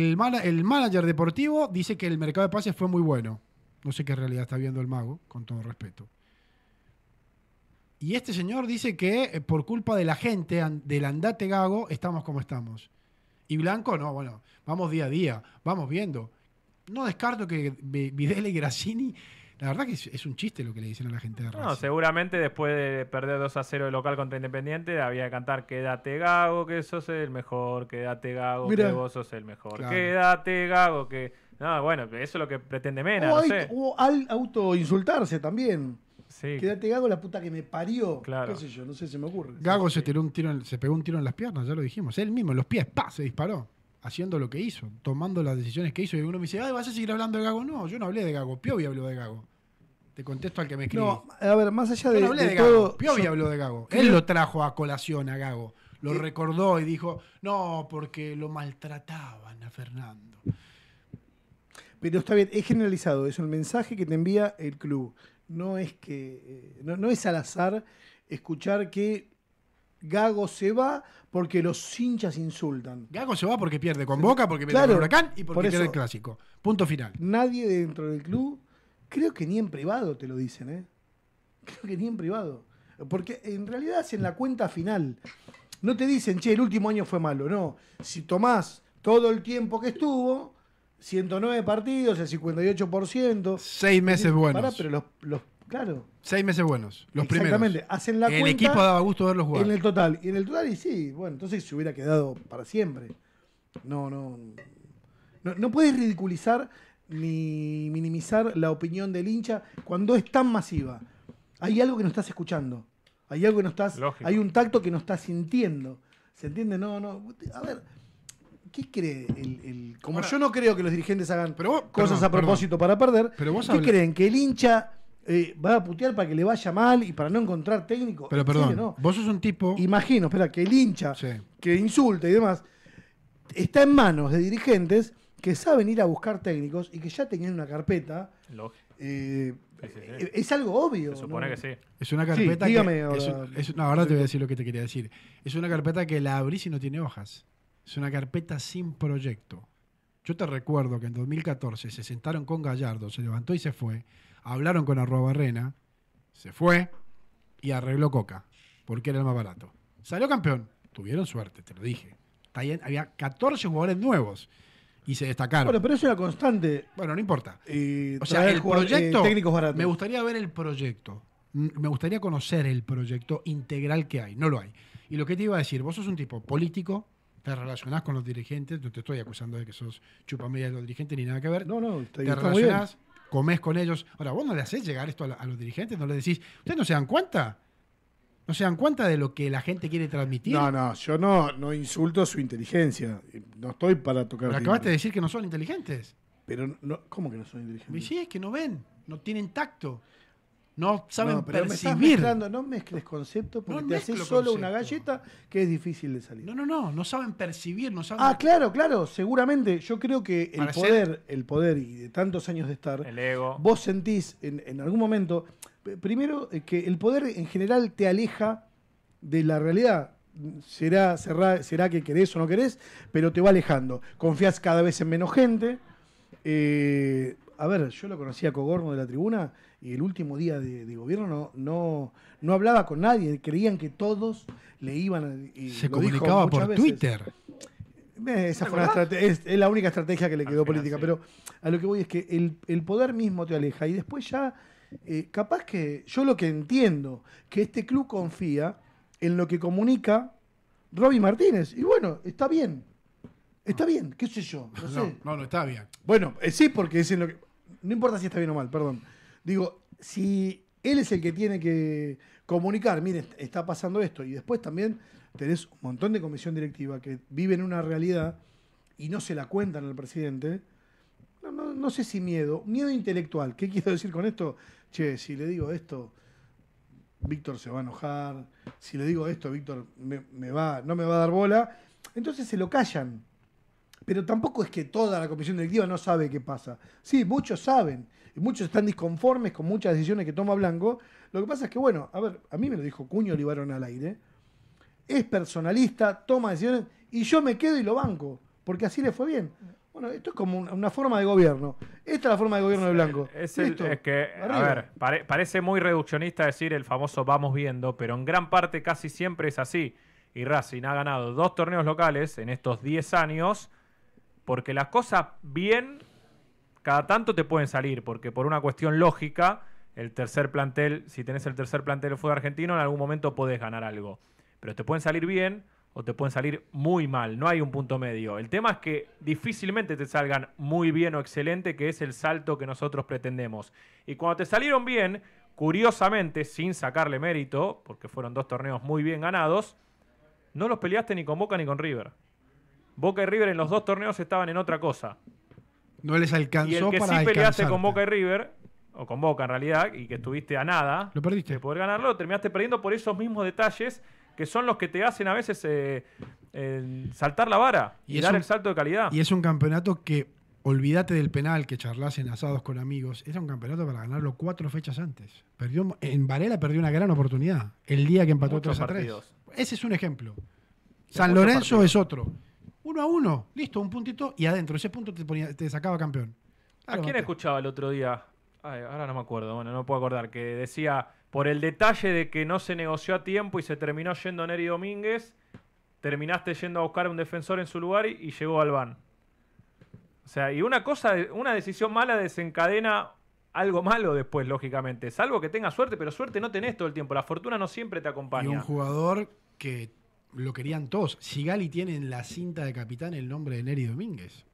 el manager deportivo dice que el mercado de pases fue muy bueno. No sé qué realidad está viendo el mago, con todo respeto. Y este señor dice que eh, por culpa de la gente, del andate gago, estamos como estamos. Y Blanco, no, bueno, vamos día a día, vamos viendo. No descarto que Videla y Grassini la verdad que es, un chiste lo que le dicen a la gente de Racing. No, seguramente después de perder 2 a 0 el local contra Independiente, había que cantar Quédate Gago, que sos el mejor, quédate Gago, que vos sos el mejor, quédate Gago, que... No, bueno, eso es lo que pretende Mena, o no autoinsultarse también. Sí. Quédate Gago la puta que me parió. Claro. ¿Qué sé yo? No sé, se me ocurre. Gago se, Tiró un tiro se pegó un tiro en las piernas, ya lo dijimos. Él mismo, en los pies, pa, se disparó haciendo lo que hizo, tomando las decisiones que hizo. Y uno me dice, ay, ¿vas a seguir hablando de Gago? No, yo no hablé de Gago, Piovi habló de Gago. Te contesto al que me escribió. No, a ver, más allá de, no de, Piovi habló de Gago. Él lo trajo a colación a Gago. Lo recordó y dijo, no, porque lo maltrataban a Fernando. Pero está bien, es generalizado, es el mensaje que te envía el club. No es que. Eh, no es al azar escuchar que Gago se va porque los hinchas insultan. Gago se va porque pierde con Boca, porque pierde el Huracán y porque por pierde el clásico. Punto final. Nadie dentro del club, creo que ni en privado te lo dicen, ¿eh? Creo que ni en privado. Porque en realidad es en la cuenta final. No te dicen, che, el último año fue malo. No. Si tomás todo el tiempo que estuvo, 109 partidos, el 58%. Seis meses buenos. pero los Claro. Seis meses buenos, los primeros. Exactamente. Hacen la cuenta. El equipo daba gusto verlos jugar. En el total. Y en el total, y sí, bueno, entonces se hubiera quedado para siempre. No, no. No, puedes ridiculizar ni minimizar la opinión del hincha cuando es tan masiva. Hay algo que no estás escuchando. Hay algo que no estás. Hay un tacto que no estás sintiendo. ¿Se entiende? No, no. A ver, ¿qué cree el. como yo no creo que los dirigentes hagan cosas a propósito para perder, ¿qué creen? ¿Que el hincha eh, va a putear para que le vaya mal y para no encontrar técnico. Pero perdón, vos sos un tipo. Imagino, espera, que el hincha, que insulta y demás, está en manos de dirigentes que saben ir a buscar técnicos y que ya tenían una carpeta. Eh, eh, es algo obvio. Se supone que sí. Es una carpeta. dígame que, ahora. Es no, ahora te voy a decir lo que te quería decir. Es una carpeta que la abrís y no tiene hojas. Es una carpeta sin proyecto. Yo te recuerdo que en 2014 se sentaron con Gallardo, se levantó y se fue hablaron con Arroba Arena, se fue y arregló Coca, porque era el más barato. Salió campeón. Tuvieron suerte, te lo dije. Había 14 jugadores nuevos y se destacaron. Bueno, pero eso era constante. Bueno, no importa. o sea, el eh, proyecto. me gustaría ver el proyecto. Me gustaría conocer el proyecto integral que hay. No lo hay. Y lo que te iba a decir, vos sos un tipo político, te relacionás con los dirigentes, no te estoy acusando de que sos chupamedia de los dirigentes ni nada que ver. No, no, te, te relacionás comés con ellos. Ahora, vos no le hacés llegar esto a, los dirigentes, no le decís, ¿ustedes no se dan cuenta? ¿No se dan cuenta de lo que la gente quiere transmitir? No, no, yo no, no insulto su inteligencia. No estoy para tocar. Pero acabaste de decir que no son inteligentes. Pero, no, ¿cómo que no son inteligentes? Sí, es que no ven, no tienen tacto no saben percibir. no mezcles conceptos porque te haces solo una galleta que es difícil de salir. No, no, no, no saben percibir, no saben. Ah, claro, claro, seguramente. Yo creo que el poder, el poder y de tantos años de estar, vos sentís en, algún momento, primero eh, que el poder en general te aleja de la realidad. Será, será, será que querés o no querés, pero te va alejando. Confías cada vez en menos gente. Eh, a ver, yo lo conocí a Cogorno de la tribuna y el último día de, gobierno no, no, hablaba con nadie, creían que todos le iban a... Se comunicaba por Twitter. Eh, esa fue es, la única estrategia que le quedó ah, política, pero a lo que voy es que el, poder mismo te aleja y después ya, eh, capaz que yo lo que entiendo, que este club confía en lo que comunica Robbie Martínez y bueno, está bien, está bien, qué sé yo. No, no, no, está bien. Bueno, eh, sí, porque es en lo que... No importa si está bien o mal, perdón. Digo, si él es el que tiene que comunicar, mire, está pasando esto, y después también tenés un montón de comisión directiva que viven una realidad y no se la cuentan al presidente, no, no, sé si miedo, miedo intelectual. ¿Qué quiero decir con esto? Che, si le digo esto, Víctor se va a enojar, si le digo esto, Víctor me, me va, no me va a dar bola. Entonces se lo callan pero tampoco es que toda la comisión directiva no sabe qué pasa. Sí, muchos saben, y muchos están disconformes con muchas decisiones que toma Blanco. Lo que pasa es que, bueno, a ver, a mí me lo dijo Cuño Olivarón al aire, es personalista, toma decisiones, y yo me quedo y lo banco, porque así le fue bien. Bueno, esto es como una, forma de gobierno. Esta es la forma de gobierno de Blanco. Es, que, a ver, parece muy reduccionista decir el famoso vamos viendo, pero en gran parte casi siempre es así. Y Racing ha ganado dos torneos locales en estos 10 años porque las cosas bien cada tanto te pueden salir, porque por una cuestión lógica, el tercer plantel, si tenés el tercer plantel fue fútbol argentino, en algún momento podés ganar algo. Pero te pueden salir bien o te pueden salir muy mal, no hay un punto medio. El tema es que difícilmente te salgan muy bien o excelente, que es el salto que nosotros pretendemos. Y cuando te salieron bien, curiosamente, sin sacarle mérito, porque fueron dos torneos muy bien ganados, no los peleaste ni con Boca ni con River. Boca y River en los dos torneos estaban en otra cosa. No les alcanzó y el que para sí peleaste con Boca y River, o con Boca en realidad, y que estuviste a nada lo perdiste. de poder ganarlo, terminaste perdiendo por esos mismos detalles que son los que te hacen a veces eh, saltar la vara y, dar el salto de calidad. Y es un campeonato que, olvídate del penal que charlas en asados con amigos, era un campeonato para ganarlo cuatro fechas antes. Perdió, en Varela perdió una gran oportunidad el día que empató 3 a 3. Ese es un ejemplo. San Lorenzo es otro. Uno a uno, listo, un puntito y adentro. Ese punto te, ponía, te sacaba campeón. ¿A quién escuchaba el otro día? ahora no me acuerdo, bueno, no puedo acordar. Que decía, por el detalle de que no se negoció a tiempo y se terminó yendo Neri Domínguez, terminaste yendo a buscar a un defensor en su lugar y, llegó Albán. O sea, y una cosa, una decisión mala desencadena algo malo después, lógicamente. Salvo que tengas suerte, pero suerte no tenés todo el tiempo. La fortuna no siempre te acompaña. Y un jugador que lo querían todos. Sigali tiene en la cinta de capitán el nombre de Neri Domínguez.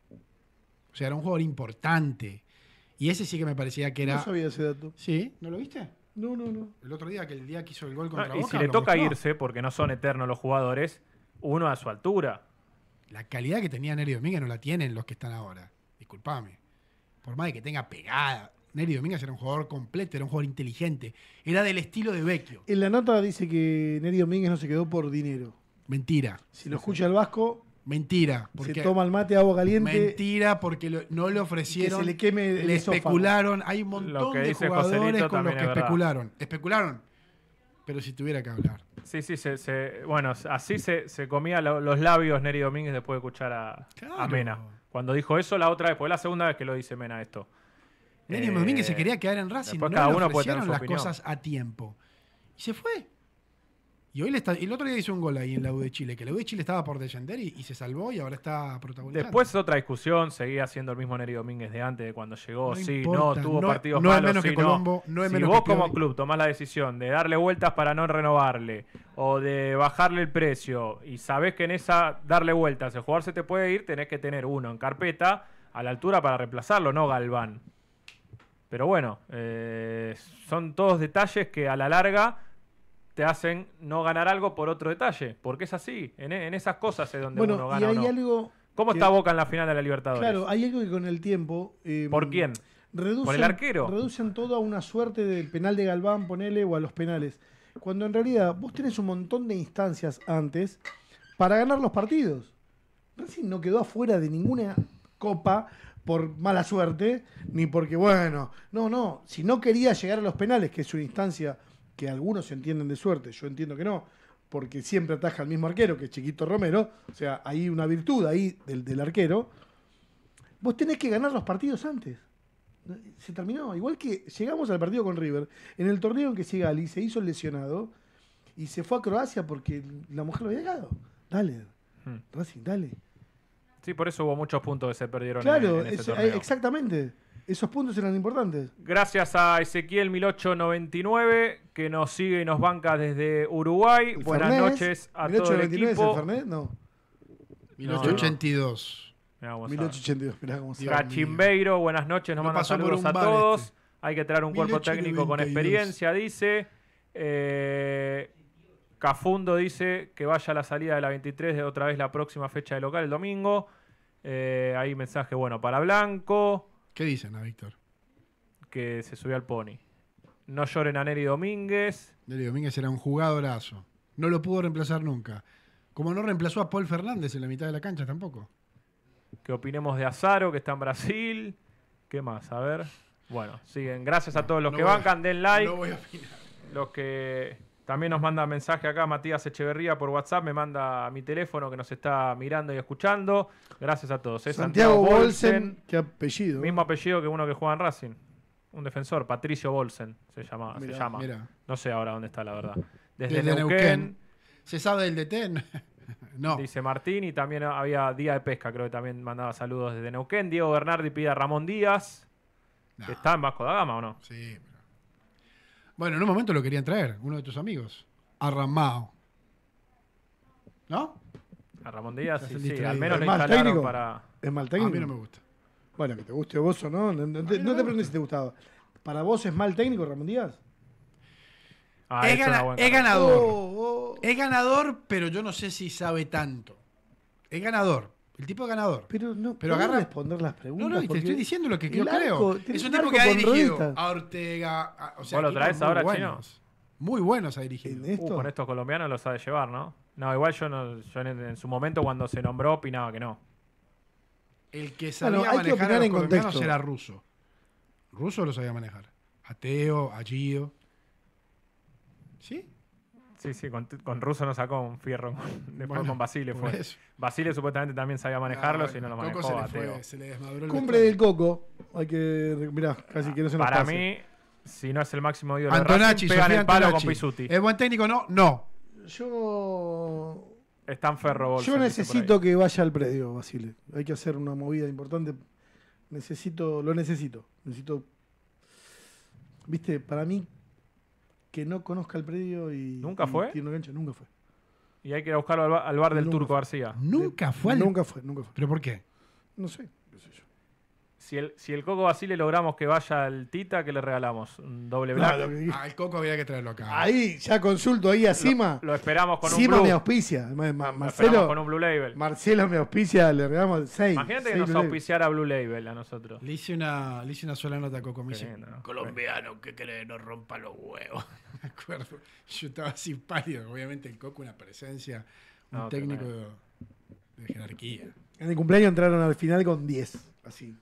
O sea, era un jugador importante. Y ese sí que me parecía que era. No sabía ese dato. Sí, ¿no lo viste? No, no, no. El otro día, que el día que hizo el gol ah, contra Y si le toca irse, porque no son eternos los jugadores, uno a su altura. La calidad que tenía Neri Domínguez no la tienen los que están ahora. Disculpame. Por más de que tenga pegada. Neri Domínguez era un jugador completo, era un jugador inteligente. Era del estilo de Vecchio. En la nota dice que Neri Domínguez no se quedó por dinero. Mentira. Si lo escucha el vasco, Mentira. Porque toma el mate agua caliente. Mentira, porque no le ofrecieron. se le queme Le especularon. Hay un montón de jugadores con los que especularon. Especularon. Pero si tuviera que hablar. Sí, sí, bueno, así se, comía los labios Neri Domínguez después de escuchar a, Mena. Cuando dijo eso la otra vez, fue la segunda vez que lo dice Mena esto. Neri Domínguez se eh, quería quedar en Racing. no cada uno puede las cosas a tiempo. Y se fue. Y hoy el otro día hizo un gol ahí en la U de Chile, que la U de Chile estaba por descender y, se salvó y ahora está protagonizando. Después otra discusión, seguía siendo el mismo Neri Domínguez de antes, de cuando llegó. sí, no, tuvo partidos no Es menos que Colombo, si vos como club tomás la decisión de darle vueltas para no renovarle o de bajarle el precio y sabés que en esa darle vueltas el jugador se te puede ir, tenés que tener uno en carpeta a la altura para reemplazarlo, no Galván. Pero bueno, eh, son todos detalles que a la larga te hacen no ganar algo por otro detalle, porque es así, en, e, esas cosas es donde uno gana. no. algo ¿Cómo está Boca en la final de la Libertadores? Claro, hay algo que con el tiempo... Em, ¿Por quién? ¿Por el arquero? Reducen todo a una suerte del penal de Galván, ponele, o a los penales. Cuando en realidad vos tenés un montón de instancias antes para ganar los partidos. Racing no quedó afuera de ninguna copa por mala suerte, ni porque, bueno, no, no, si no quería llegar a los penales, que es una instancia que algunos entienden de suerte, yo entiendo que no, porque siempre ataja al mismo arquero, que es Chiquito Romero, o sea, hay una virtud ahí del, arquero, vos tenés que ganar los partidos antes. Se terminó, igual que llegamos al partido con River, en el torneo en que Sigali se hizo lesionado y se fue a Croacia porque la mujer lo había llegado Dale, hmm. Racing, dale. Sí, por eso hubo muchos puntos que se perdieron claro, en, eh, Exactamente. Esos puntos eran importantes. Gracias a Ezequiel 1899, que nos sigue y nos banca desde Uruguay. Buenas noches a 1899 todo el equipo. no. 1882. 1882, cómo buenas noches, nos saludos a todos. Este. Hay que traer un cuerpo técnico con experiencia, dice. Eh, Cafundo dice que vaya a la salida de la 23 de otra vez la próxima fecha de local el domingo. Eh, hay mensaje bueno para Blanco. ¿Qué dicen a Víctor? Que se subió al pony. No lloren a Neri Domínguez. Neri Domínguez era un jugadorazo. No lo pudo reemplazar nunca. Como no reemplazó a Paul Fernández en la mitad de la cancha tampoco. Que opinemos de Azaro, que está en Brasil. ¿Qué más? A ver. Bueno, siguen. Gracias a todos los que bancan. Den like. No voy a opinar. Los que también nos manda mensaje acá Matías Echeverría por WhatsApp, me manda mi teléfono que nos está mirando y escuchando. Gracias a todos. ¿eh? Santiago, Bolsen, qué apellido. Mismo apellido que uno que juega en Racing. Un defensor, Patricio Bolsen se llama. se llama. No sé ahora dónde está, la verdad. Desde, Neuquén, Se sabe del Ten? No. Dice Martín, y también había Día de Pesca, creo que también mandaba saludos desde Neuquén. Diego Bernardi pide a Ramón Díaz, está en Vasco da Gama, ¿o no? Sí. Bueno, en un momento lo querían traer, uno de tus amigos, Arramado ¿No? A Ramón Díaz, sí, al menos lo instalaron técnico? para... ¿Es mal técnico? A mí no me gusta. Bueno, que te guste vos o no, no, te, preguntes si te gustaba. ¿Para vos es mal técnico Ramón Díaz? Ah, es, ganador. Oh, oh. Es ganador, pero yo no sé si sabe tanto. Es ganador. El tipo ganador. Pero no pero agarra... responder las preguntas. No, no, te estoy diciendo lo que yo creo. Es un tipo que ha dirigido a Ortega. o sea, ¿Vos lo traes ahora, buenos, Muy buenos ha dirigido. Uh, con estos colombianos lo sabe llevar, ¿no? No, igual yo, no, yo en, su momento cuando se nombró opinaba que no. El que sabía manejar a en contexto. era ruso. Ruso lo sabía manejar. Ateo, Gio ¿Sí? Sí, sí, con, con Russo no sacó un fierro. Después con Basile fue. Basile supuestamente también sabía manejarlo, si no lo manejó. Se le se le Cumbre del Coco. Hay que. Mirá, casi que no se nos Para mí, si no es el máximo ídolo Antonacci, de Racing, el palo con Pisuti. ¿Es buen técnico? No, no. Yo. Están ferro Yo necesito que vaya al predio, Basile. Hay que hacer una movida importante. Necesito, lo necesito. Necesito. Viste, para mí que no conozca el predio y. ¿Nunca fue? nunca fue. Y hay que ir a buscarlo al bar, del Turco García. ¿Nunca fue? Nunca fue, nunca fue. ¿Pero por qué? No sé. Si el, si el Coco le logramos que vaya al Tita, ¿qué le regalamos? ¿Un doble blanco? Ah el Coco había que traerlo acá. Ahí, ya consulto ahí a Lo, esperamos con un blue. me auspicia. Marcelo, con un blue label. Marcelo me auspicia, le regalamos seis. Imagínate que nos auspiciara blue label a nosotros. Le hice una, le hice una sola nota a Coco. Me colombiano, ¿qué crees? No rompa los huevos. Me acuerdo. Yo estaba así pálido. Obviamente el Coco, una presencia, un técnico de, de jerarquía. En el cumpleaños entraron al final con 10, así.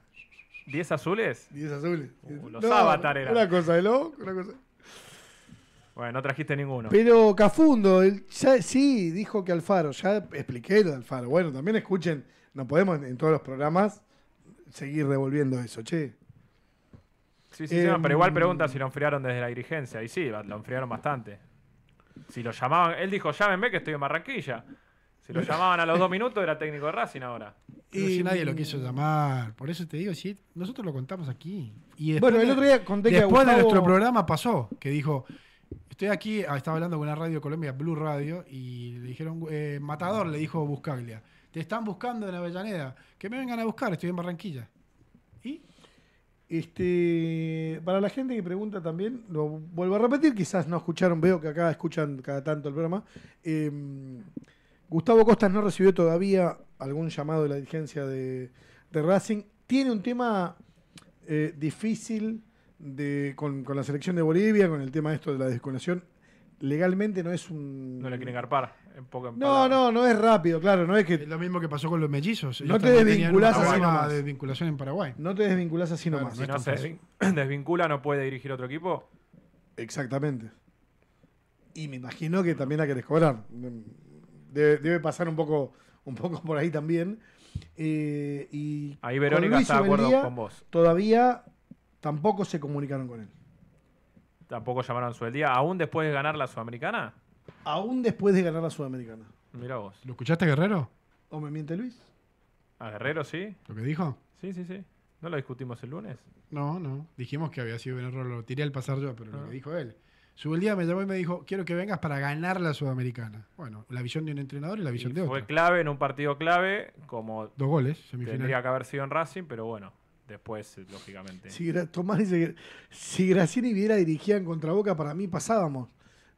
¿Diez azules? 10 azules. Uh, los Avatar eran. Una cosa de loco, una cosa. Bueno, no trajiste ninguno. Pero Cafundo, sí, dijo que Alfaro, ya expliqué lo de Alfaro. Bueno, también escuchen, no podemos en todos los programas seguir revolviendo eso, che. Sí, sí, sí pero igual em, pregunta si lo enfriaron desde la dirigencia. Y sí, lo enfriaron bastante. Si lo llamaban, él dijo, llámenme que estoy en Barranquilla. Si lo llamaban a los dos minutos, era técnico de Racing ahora. Y nadie lo mm. quiso llamar. Por eso te digo, nosotros lo contamos aquí. bueno, el otro día conté que Después de nuestro programa pasó, que dijo, estoy aquí, ah, estaba hablando con una radio Colombia, Blue Radio, y le dijeron, eh, Matador le dijo Buscaglia, te están buscando en Avellaneda, que me vengan a buscar, estoy en Barranquilla. ¿Y? Este, para la gente que pregunta también, lo vuelvo a repetir, quizás no escucharon, veo que acá escuchan cada tanto el programa. Eh, Gustavo Costas no recibió todavía algún llamado de la dirigencia de, Racing. Tiene un tema eh, difícil con, la selección de Bolivia, con el tema esto de la desconexión. Legalmente no es un. No le quieren garpar. En no, no, no es rápido, claro. No es que. lo mismo que pasó con los mellizos. No te desvinculas así nomás. Desvinculación en Paraguay. No te desvinculas así nomás. Si no, desvincula, no puede dirigir otro equipo. Exactamente. Y me imagino que también la querés cobrar debe, pasar un poco, un poco por ahí también. Eh, y ahí Verónica está de acuerdo con vos. Todavía tampoco se comunicaron con él. Tampoco llamaron su el día, aún después de ganar la Sudamericana. Aún después de ganar la Sudamericana. Mira vos. ¿Lo escuchaste, Guerrero? ¿O me miente Luis? A Guerrero, sí. ¿Lo que dijo? Sí, sí, sí. ¿No lo discutimos el lunes? No, no. Dijimos que había sido un error. Lo tiré al pasar yo, pero lo ah. que dijo él día me llamó y me dijo, quiero que vengas para ganar la Sudamericana. Bueno, la visión de un entrenador y la visión de otro. Fue clave en un partido clave, como... Dos goles, semifinal. Tendría que haber sido en Racing, pero bueno, después, eh, lógicamente. Si, Tomás dice si Graciani y Viera dirigían contra Boca, para mí pasábamos.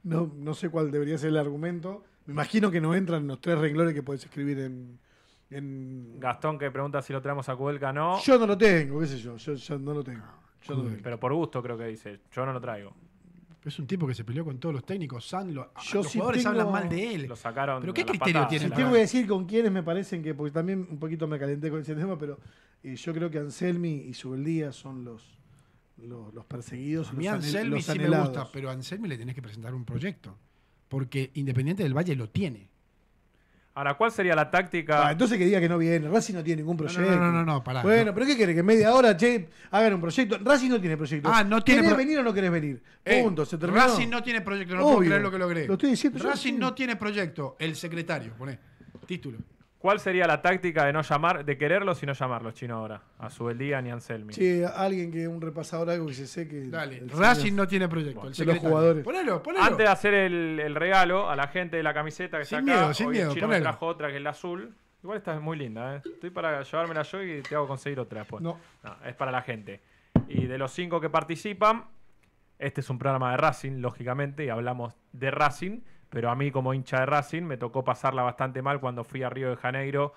No, no sé cuál debería ser el argumento. Me imagino que no entran los tres renglones que podés escribir en, Gastón que pregunta si lo traemos a Cuelca no. Yo no lo tengo, qué sé yo, Yo no lo tengo. Pero por gusto creo que dice, yo no lo traigo es un tipo que se peleó con todos los técnicos. San, Yo los sí hablan mal de él. sacaron. ¿Pero qué criterio tiene decir con quiénes me parecen que, porque también un poquito me calenté con ese tema, pero eh, yo creo que Anselmi y Subeldía son los, los, perseguidos. A Anselmi me gusta, pero a Anselmi le tenés que presentar un proyecto. Porque Independiente del Valle lo tiene. Ahora, ¿cuál sería la táctica? entonces que diga que no viene. Racing no tiene ningún proyecto. No, no, no, no, pará. Bueno, pero ¿qué quiere? Que media hora, che, hagan un proyecto. Racing no tiene proyecto. Ah, no tiene ¿Querés venir o no querés venir? Eh, Punto, se Racing no tiene proyecto, no Obvio. puedo creer lo que logré. Lo estoy diciendo Racing no tiene proyecto. El secretario, pone Título. ¿Cuál sería la táctica de no llamar, de quererlos y no llamarlos, Chino, ahora? A día ni a Anselmi. Sí, alguien que un repasador algo que se sé que. Dale, Racing no tiene proyecto. de los jugadores. Ponelo, ponelo. Antes de hacer el, regalo a la gente de la camiseta que sin está acá, Chino me trajo otra que es la azul. Igual esta es muy linda, ¿eh? Estoy para llevármela yo y te hago conseguir otra después. No. no. Es para la gente. Y de los cinco que participan, este es un programa de Racing, lógicamente, y hablamos de Racing pero a mí como hincha de Racing me tocó pasarla bastante mal cuando fui a Río de Janeiro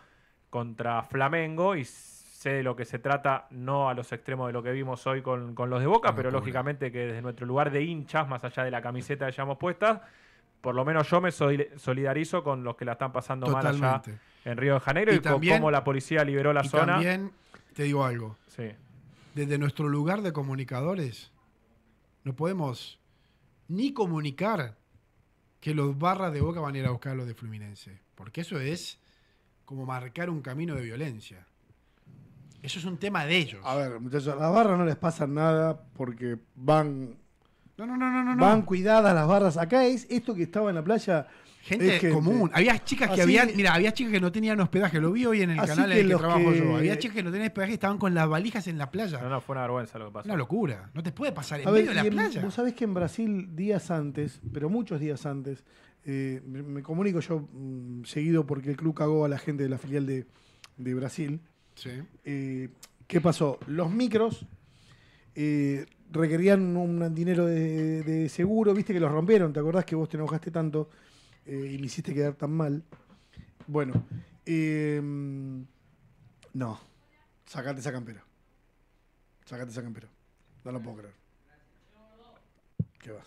contra Flamengo y sé de lo que se trata, no a los extremos de lo que vimos hoy con, los de Boca, pero lógicamente que desde nuestro lugar de hinchas, más allá de la camiseta que hayamos puesta, por lo menos yo me solidarizo con los que la están pasando mal allá en Río de Janeiro y, con cómo la policía liberó la zona. También te digo algo. Desde nuestro lugar de comunicadores no podemos ni comunicar que los barras de Boca van a ir a buscar a los de Fluminense. Porque eso es como marcar un camino de violencia. Eso es un tema de ellos. A ver, muchachos, a las barras no les pasa nada porque van. No, no, no, no, no. Van cuidadas las barras. Acá es esto que estaba en la playa Gente, común. Había chicas que habían, mira, había chicas que no tenían hospedaje, lo vi hoy en el canal en que Había chicas que no tenían hospedaje y estaban con las valijas en la playa. No, no, fue una vergüenza lo que pasó. Una locura. No te puede pasar en medio de la playa. Vos sabés que en Brasil, días antes, pero muchos días antes, eh, me, comunico yo mm, seguido porque el club cagó a la gente de la filial de, Brasil. Sí. Eh, ¿Qué pasó? Los micros eh, requerían un dinero de, de seguro, viste que los rompieron, ¿te acordás que vos te enojaste tanto? Eh, y me hiciste quedar tan mal. Bueno, eh, no, sacate esa campera. Sacate esa campera. No lo puedo creer. ¿Qué vas?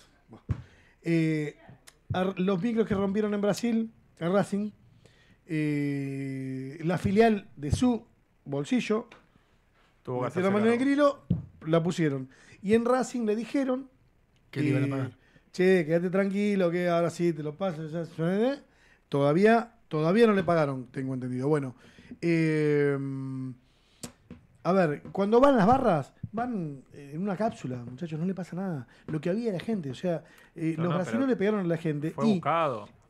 Eh, los micros que rompieron en Brasil, en Racing, la filial de su bolsillo, Tuvo la la de Grilo, la pusieron. Y en Racing le dijeron que le iban a pagar che, quédate tranquilo, que ahora sí te lo paso. Ya, todavía, todavía no le pagaron, tengo entendido. Bueno, eh, a ver, cuando van las barras, van eh, en una cápsula, muchachos, no le pasa nada. Lo que había era gente, o sea, eh, los brasileños le pegaron a la gente. y,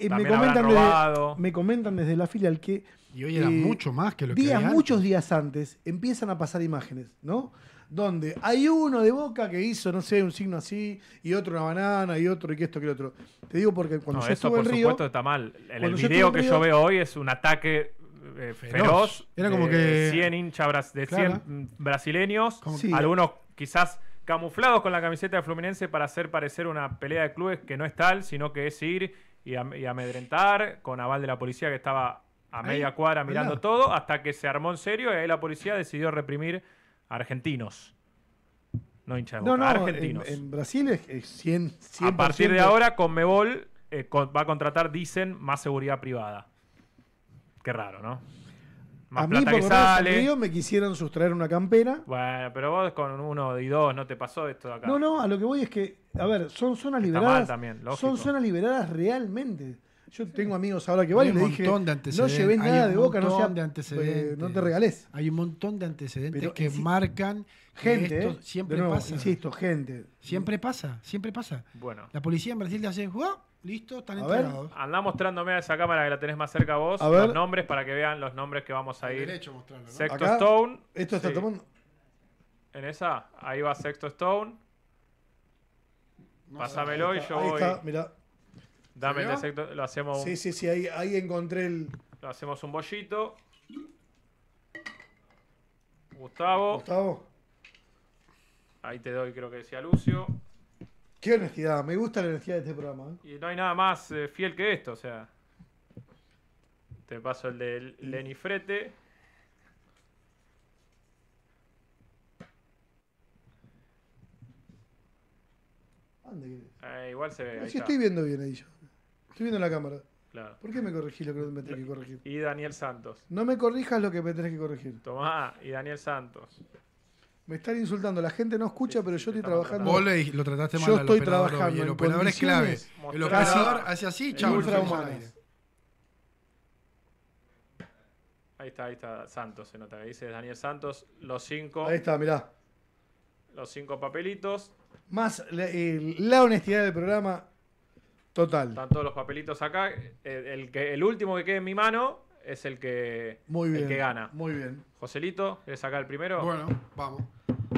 me, comentan desde, me, comentan desde, la filial que. Y hoy era mucho más que lo días, Muchos días antes empiezan a pasar imágenes, ¿no? donde hay uno de Boca que hizo, no sé, un signo así, y otro una banana, y otro, y que esto, que lo otro. Te digo porque cuando no, yo estuve por en Río, supuesto está mal. El, video que yo veo hoy es un ataque eh, feroz. Era como que. 100 hinchas de 100 brasileños, algunos quizás camuflados con la camiseta de Fluminense para hacer parecer una pelea de clubes que no es tal, sino que es ir y, amedrentar con aval de la policía que estaba a media cuadra mirando todo, hasta que se armó en serio y ahí la policía decidió reprimir argentinos. No hincha no, no, argentinos. En, Brasil es 100, A partir de ahora, Conmebol Mebol eh, va a contratar, dicen, más seguridad privada. Qué raro, ¿no? Más a mí, por que me quisieron sustraer una campera. Bueno, pero vos con uno y dos no te pasó esto de acá. No, no, a lo que voy es que, a ver, son zonas liberadas. también, son zonas liberadas realmente. Yo tengo amigos ahora que van y le dije, no llevé nada de boca, no, sea, de antecedentes. Eh, no te regales. Hay un montón de antecedentes que marcan. Gente, eh, siempre pasa. Insisto, gente. Siempre pasa, siempre pasa. Bueno. La policía en Brasil te hace, listo, están a Andá mostrándome a esa cámara que la tenés más cerca vos, a los nombres para que vean los nombres que vamos a ir. Sexto Stone. Esto está tomando. En esa, ahí va Sexto Stone. Pásamelo y yo voy. Está, mirá. Dame el lo hacemos Sí, sí, sí, ahí, encontré el. Lo hacemos un bollito. Gustavo. Gustavo. Ahí te doy, creo que decía Lucio. Qué honestidad, me gusta la honestidad de este programa. ¿eh? Y no hay nada más eh, fiel que esto, o sea. Te paso el de Lenifrete. Eh, igual se ve. Ahí sí, estoy viendo bien ahí yo viendo la cámara. ¿Por qué me corregís lo que me tenés que corregir? Y Daniel Santos. No me corrijas lo que me tenés que corregir. Tomá, y Daniel Santos. Me están insultando, la gente no escucha, pero yo estoy trabajando. Vos lo trataste mal. Yo estoy trabajando. el operador es clave. El operador hace así, chau. Ahí está, ahí está Santos, se nota. Dice Daniel Santos, los cinco. Ahí está, mirá. Los cinco papelitos. Más la eh, honestidad del programa, Total. Están todos los papelitos acá. El, que, el último que quede en mi mano es el que, el que gana. Muy bien. Joselito, ¿quieres sacar el primero? Bueno, vamos.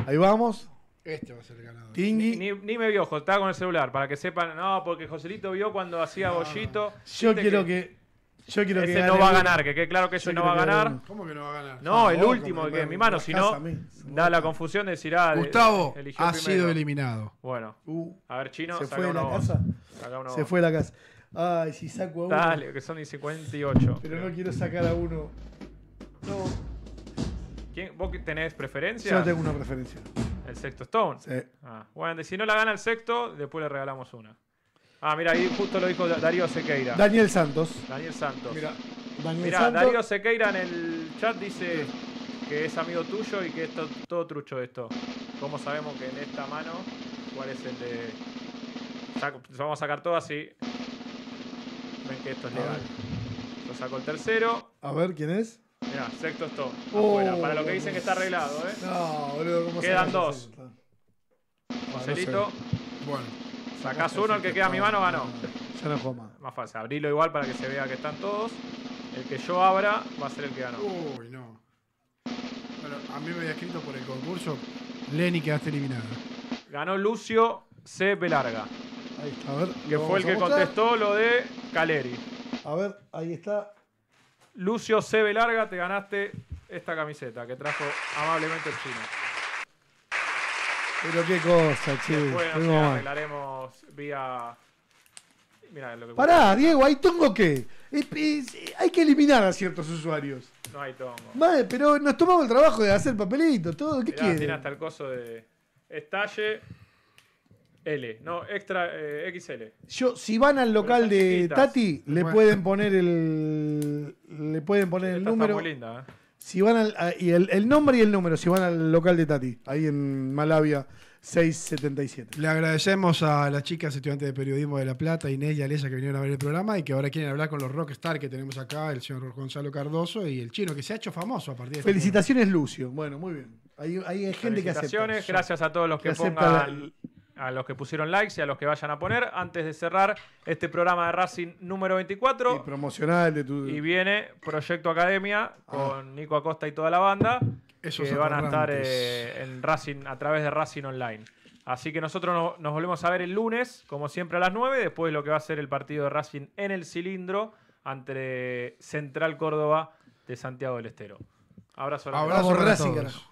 Ahí vamos. Este va a ser el ganador. Ni, ni, me vio, estaba con el celular, para que sepan. No, porque Joselito vio cuando hacía bollito. Yo quiero que yo ese no va a ganar, que quede claro que ese no va a ganar. ¿Cómo que no va a ganar? No, el último que es mi mano, si no, da la confusión de decir, ah, Gustavo ha sido eliminado. Bueno, uh, a ver, Chino, ¿se fue la casa? Se fue la casa. Ay, si saco a uno. Dale, que son 58. Pero no quiero sacar a uno. No. ¿Quién, ¿Vos tenés preferencia? Yo tengo una preferencia. ¿El sexto Stone? Ah, bueno, si no la gana el sexto, después le regalamos una. Ah, mira, ahí justo lo dijo Darío Sequeira. Daniel Santos. Daniel Santos. Mira, Darío Sequeira en el chat dice que es amigo tuyo y que es todo trucho esto. ¿Cómo sabemos que en esta mano cuál es el de. vamos a sacar todo así. Ven que esto es legal. Lo saco el tercero. A ver quién es. Mira, sexto esto. todo. Oh. para lo que dicen que está arreglado, ¿eh? No, boludo, ¿cómo Quedan dos. Marcelito... Ah, bueno. Sacás uno, el que queda a mi mano ganó. Yo no juego más. Más fácil. Abrilo igual para que se vea que están todos. El que yo abra va a ser el que ganó. Uy, no. Bueno, a mí me había escrito por el concurso. Lenny quedaste eliminado. Ganó Lucio C. Belarga Ahí está. A ver. Que fue el que contestó lo de Caleri. A ver, ahí está. Lucio C. Belarga, te ganaste esta camiseta que trajo amablemente el chino. Pero qué cosa, chicos, Después arreglaremos vía. Mirá, lo que Pará, Diego, ¿hay tongo qué? Eh, eh, hay que eliminar a ciertos usuarios. No hay tongo. Madre, pero nos tomamos el trabajo de hacer papelito, todo. ¿Qué quieres? Tiene hasta el coso de. Estalle. L, no, extra eh, XL. Yo, si van al local de Tati, le pueden poner el. Le pueden poner el número. Está muy linda, ¿eh? Si van al, y el, nombre y el número, si van al local de Tati, ahí en Malavia 677. Le agradecemos a las chicas estudiantes de periodismo de La Plata, Inés y Alesa, que vinieron a ver el programa y que ahora quieren hablar con los rockstar que tenemos acá, el señor Gonzalo Cardoso y el chino, que se ha hecho famoso a partir de este Felicitaciones, Lucio. Bueno, muy bien. Hay, gente que acepta. Felicitaciones, gracias a todos los que, que pongan a los que pusieron likes y a los que vayan a poner antes de cerrar este programa de Racing número 24. Y promocional Y viene Proyecto Academia con ah. Nico Acosta y toda la banda. que van a estar eh, en Racing a través de Racing Online. Así que nosotros nos volvemos a ver el lunes, como siempre a las 9, después de lo que va a ser el partido de Racing en el cilindro entre Central Córdoba de Santiago del Estero. Abrazo Abrazo, Racing,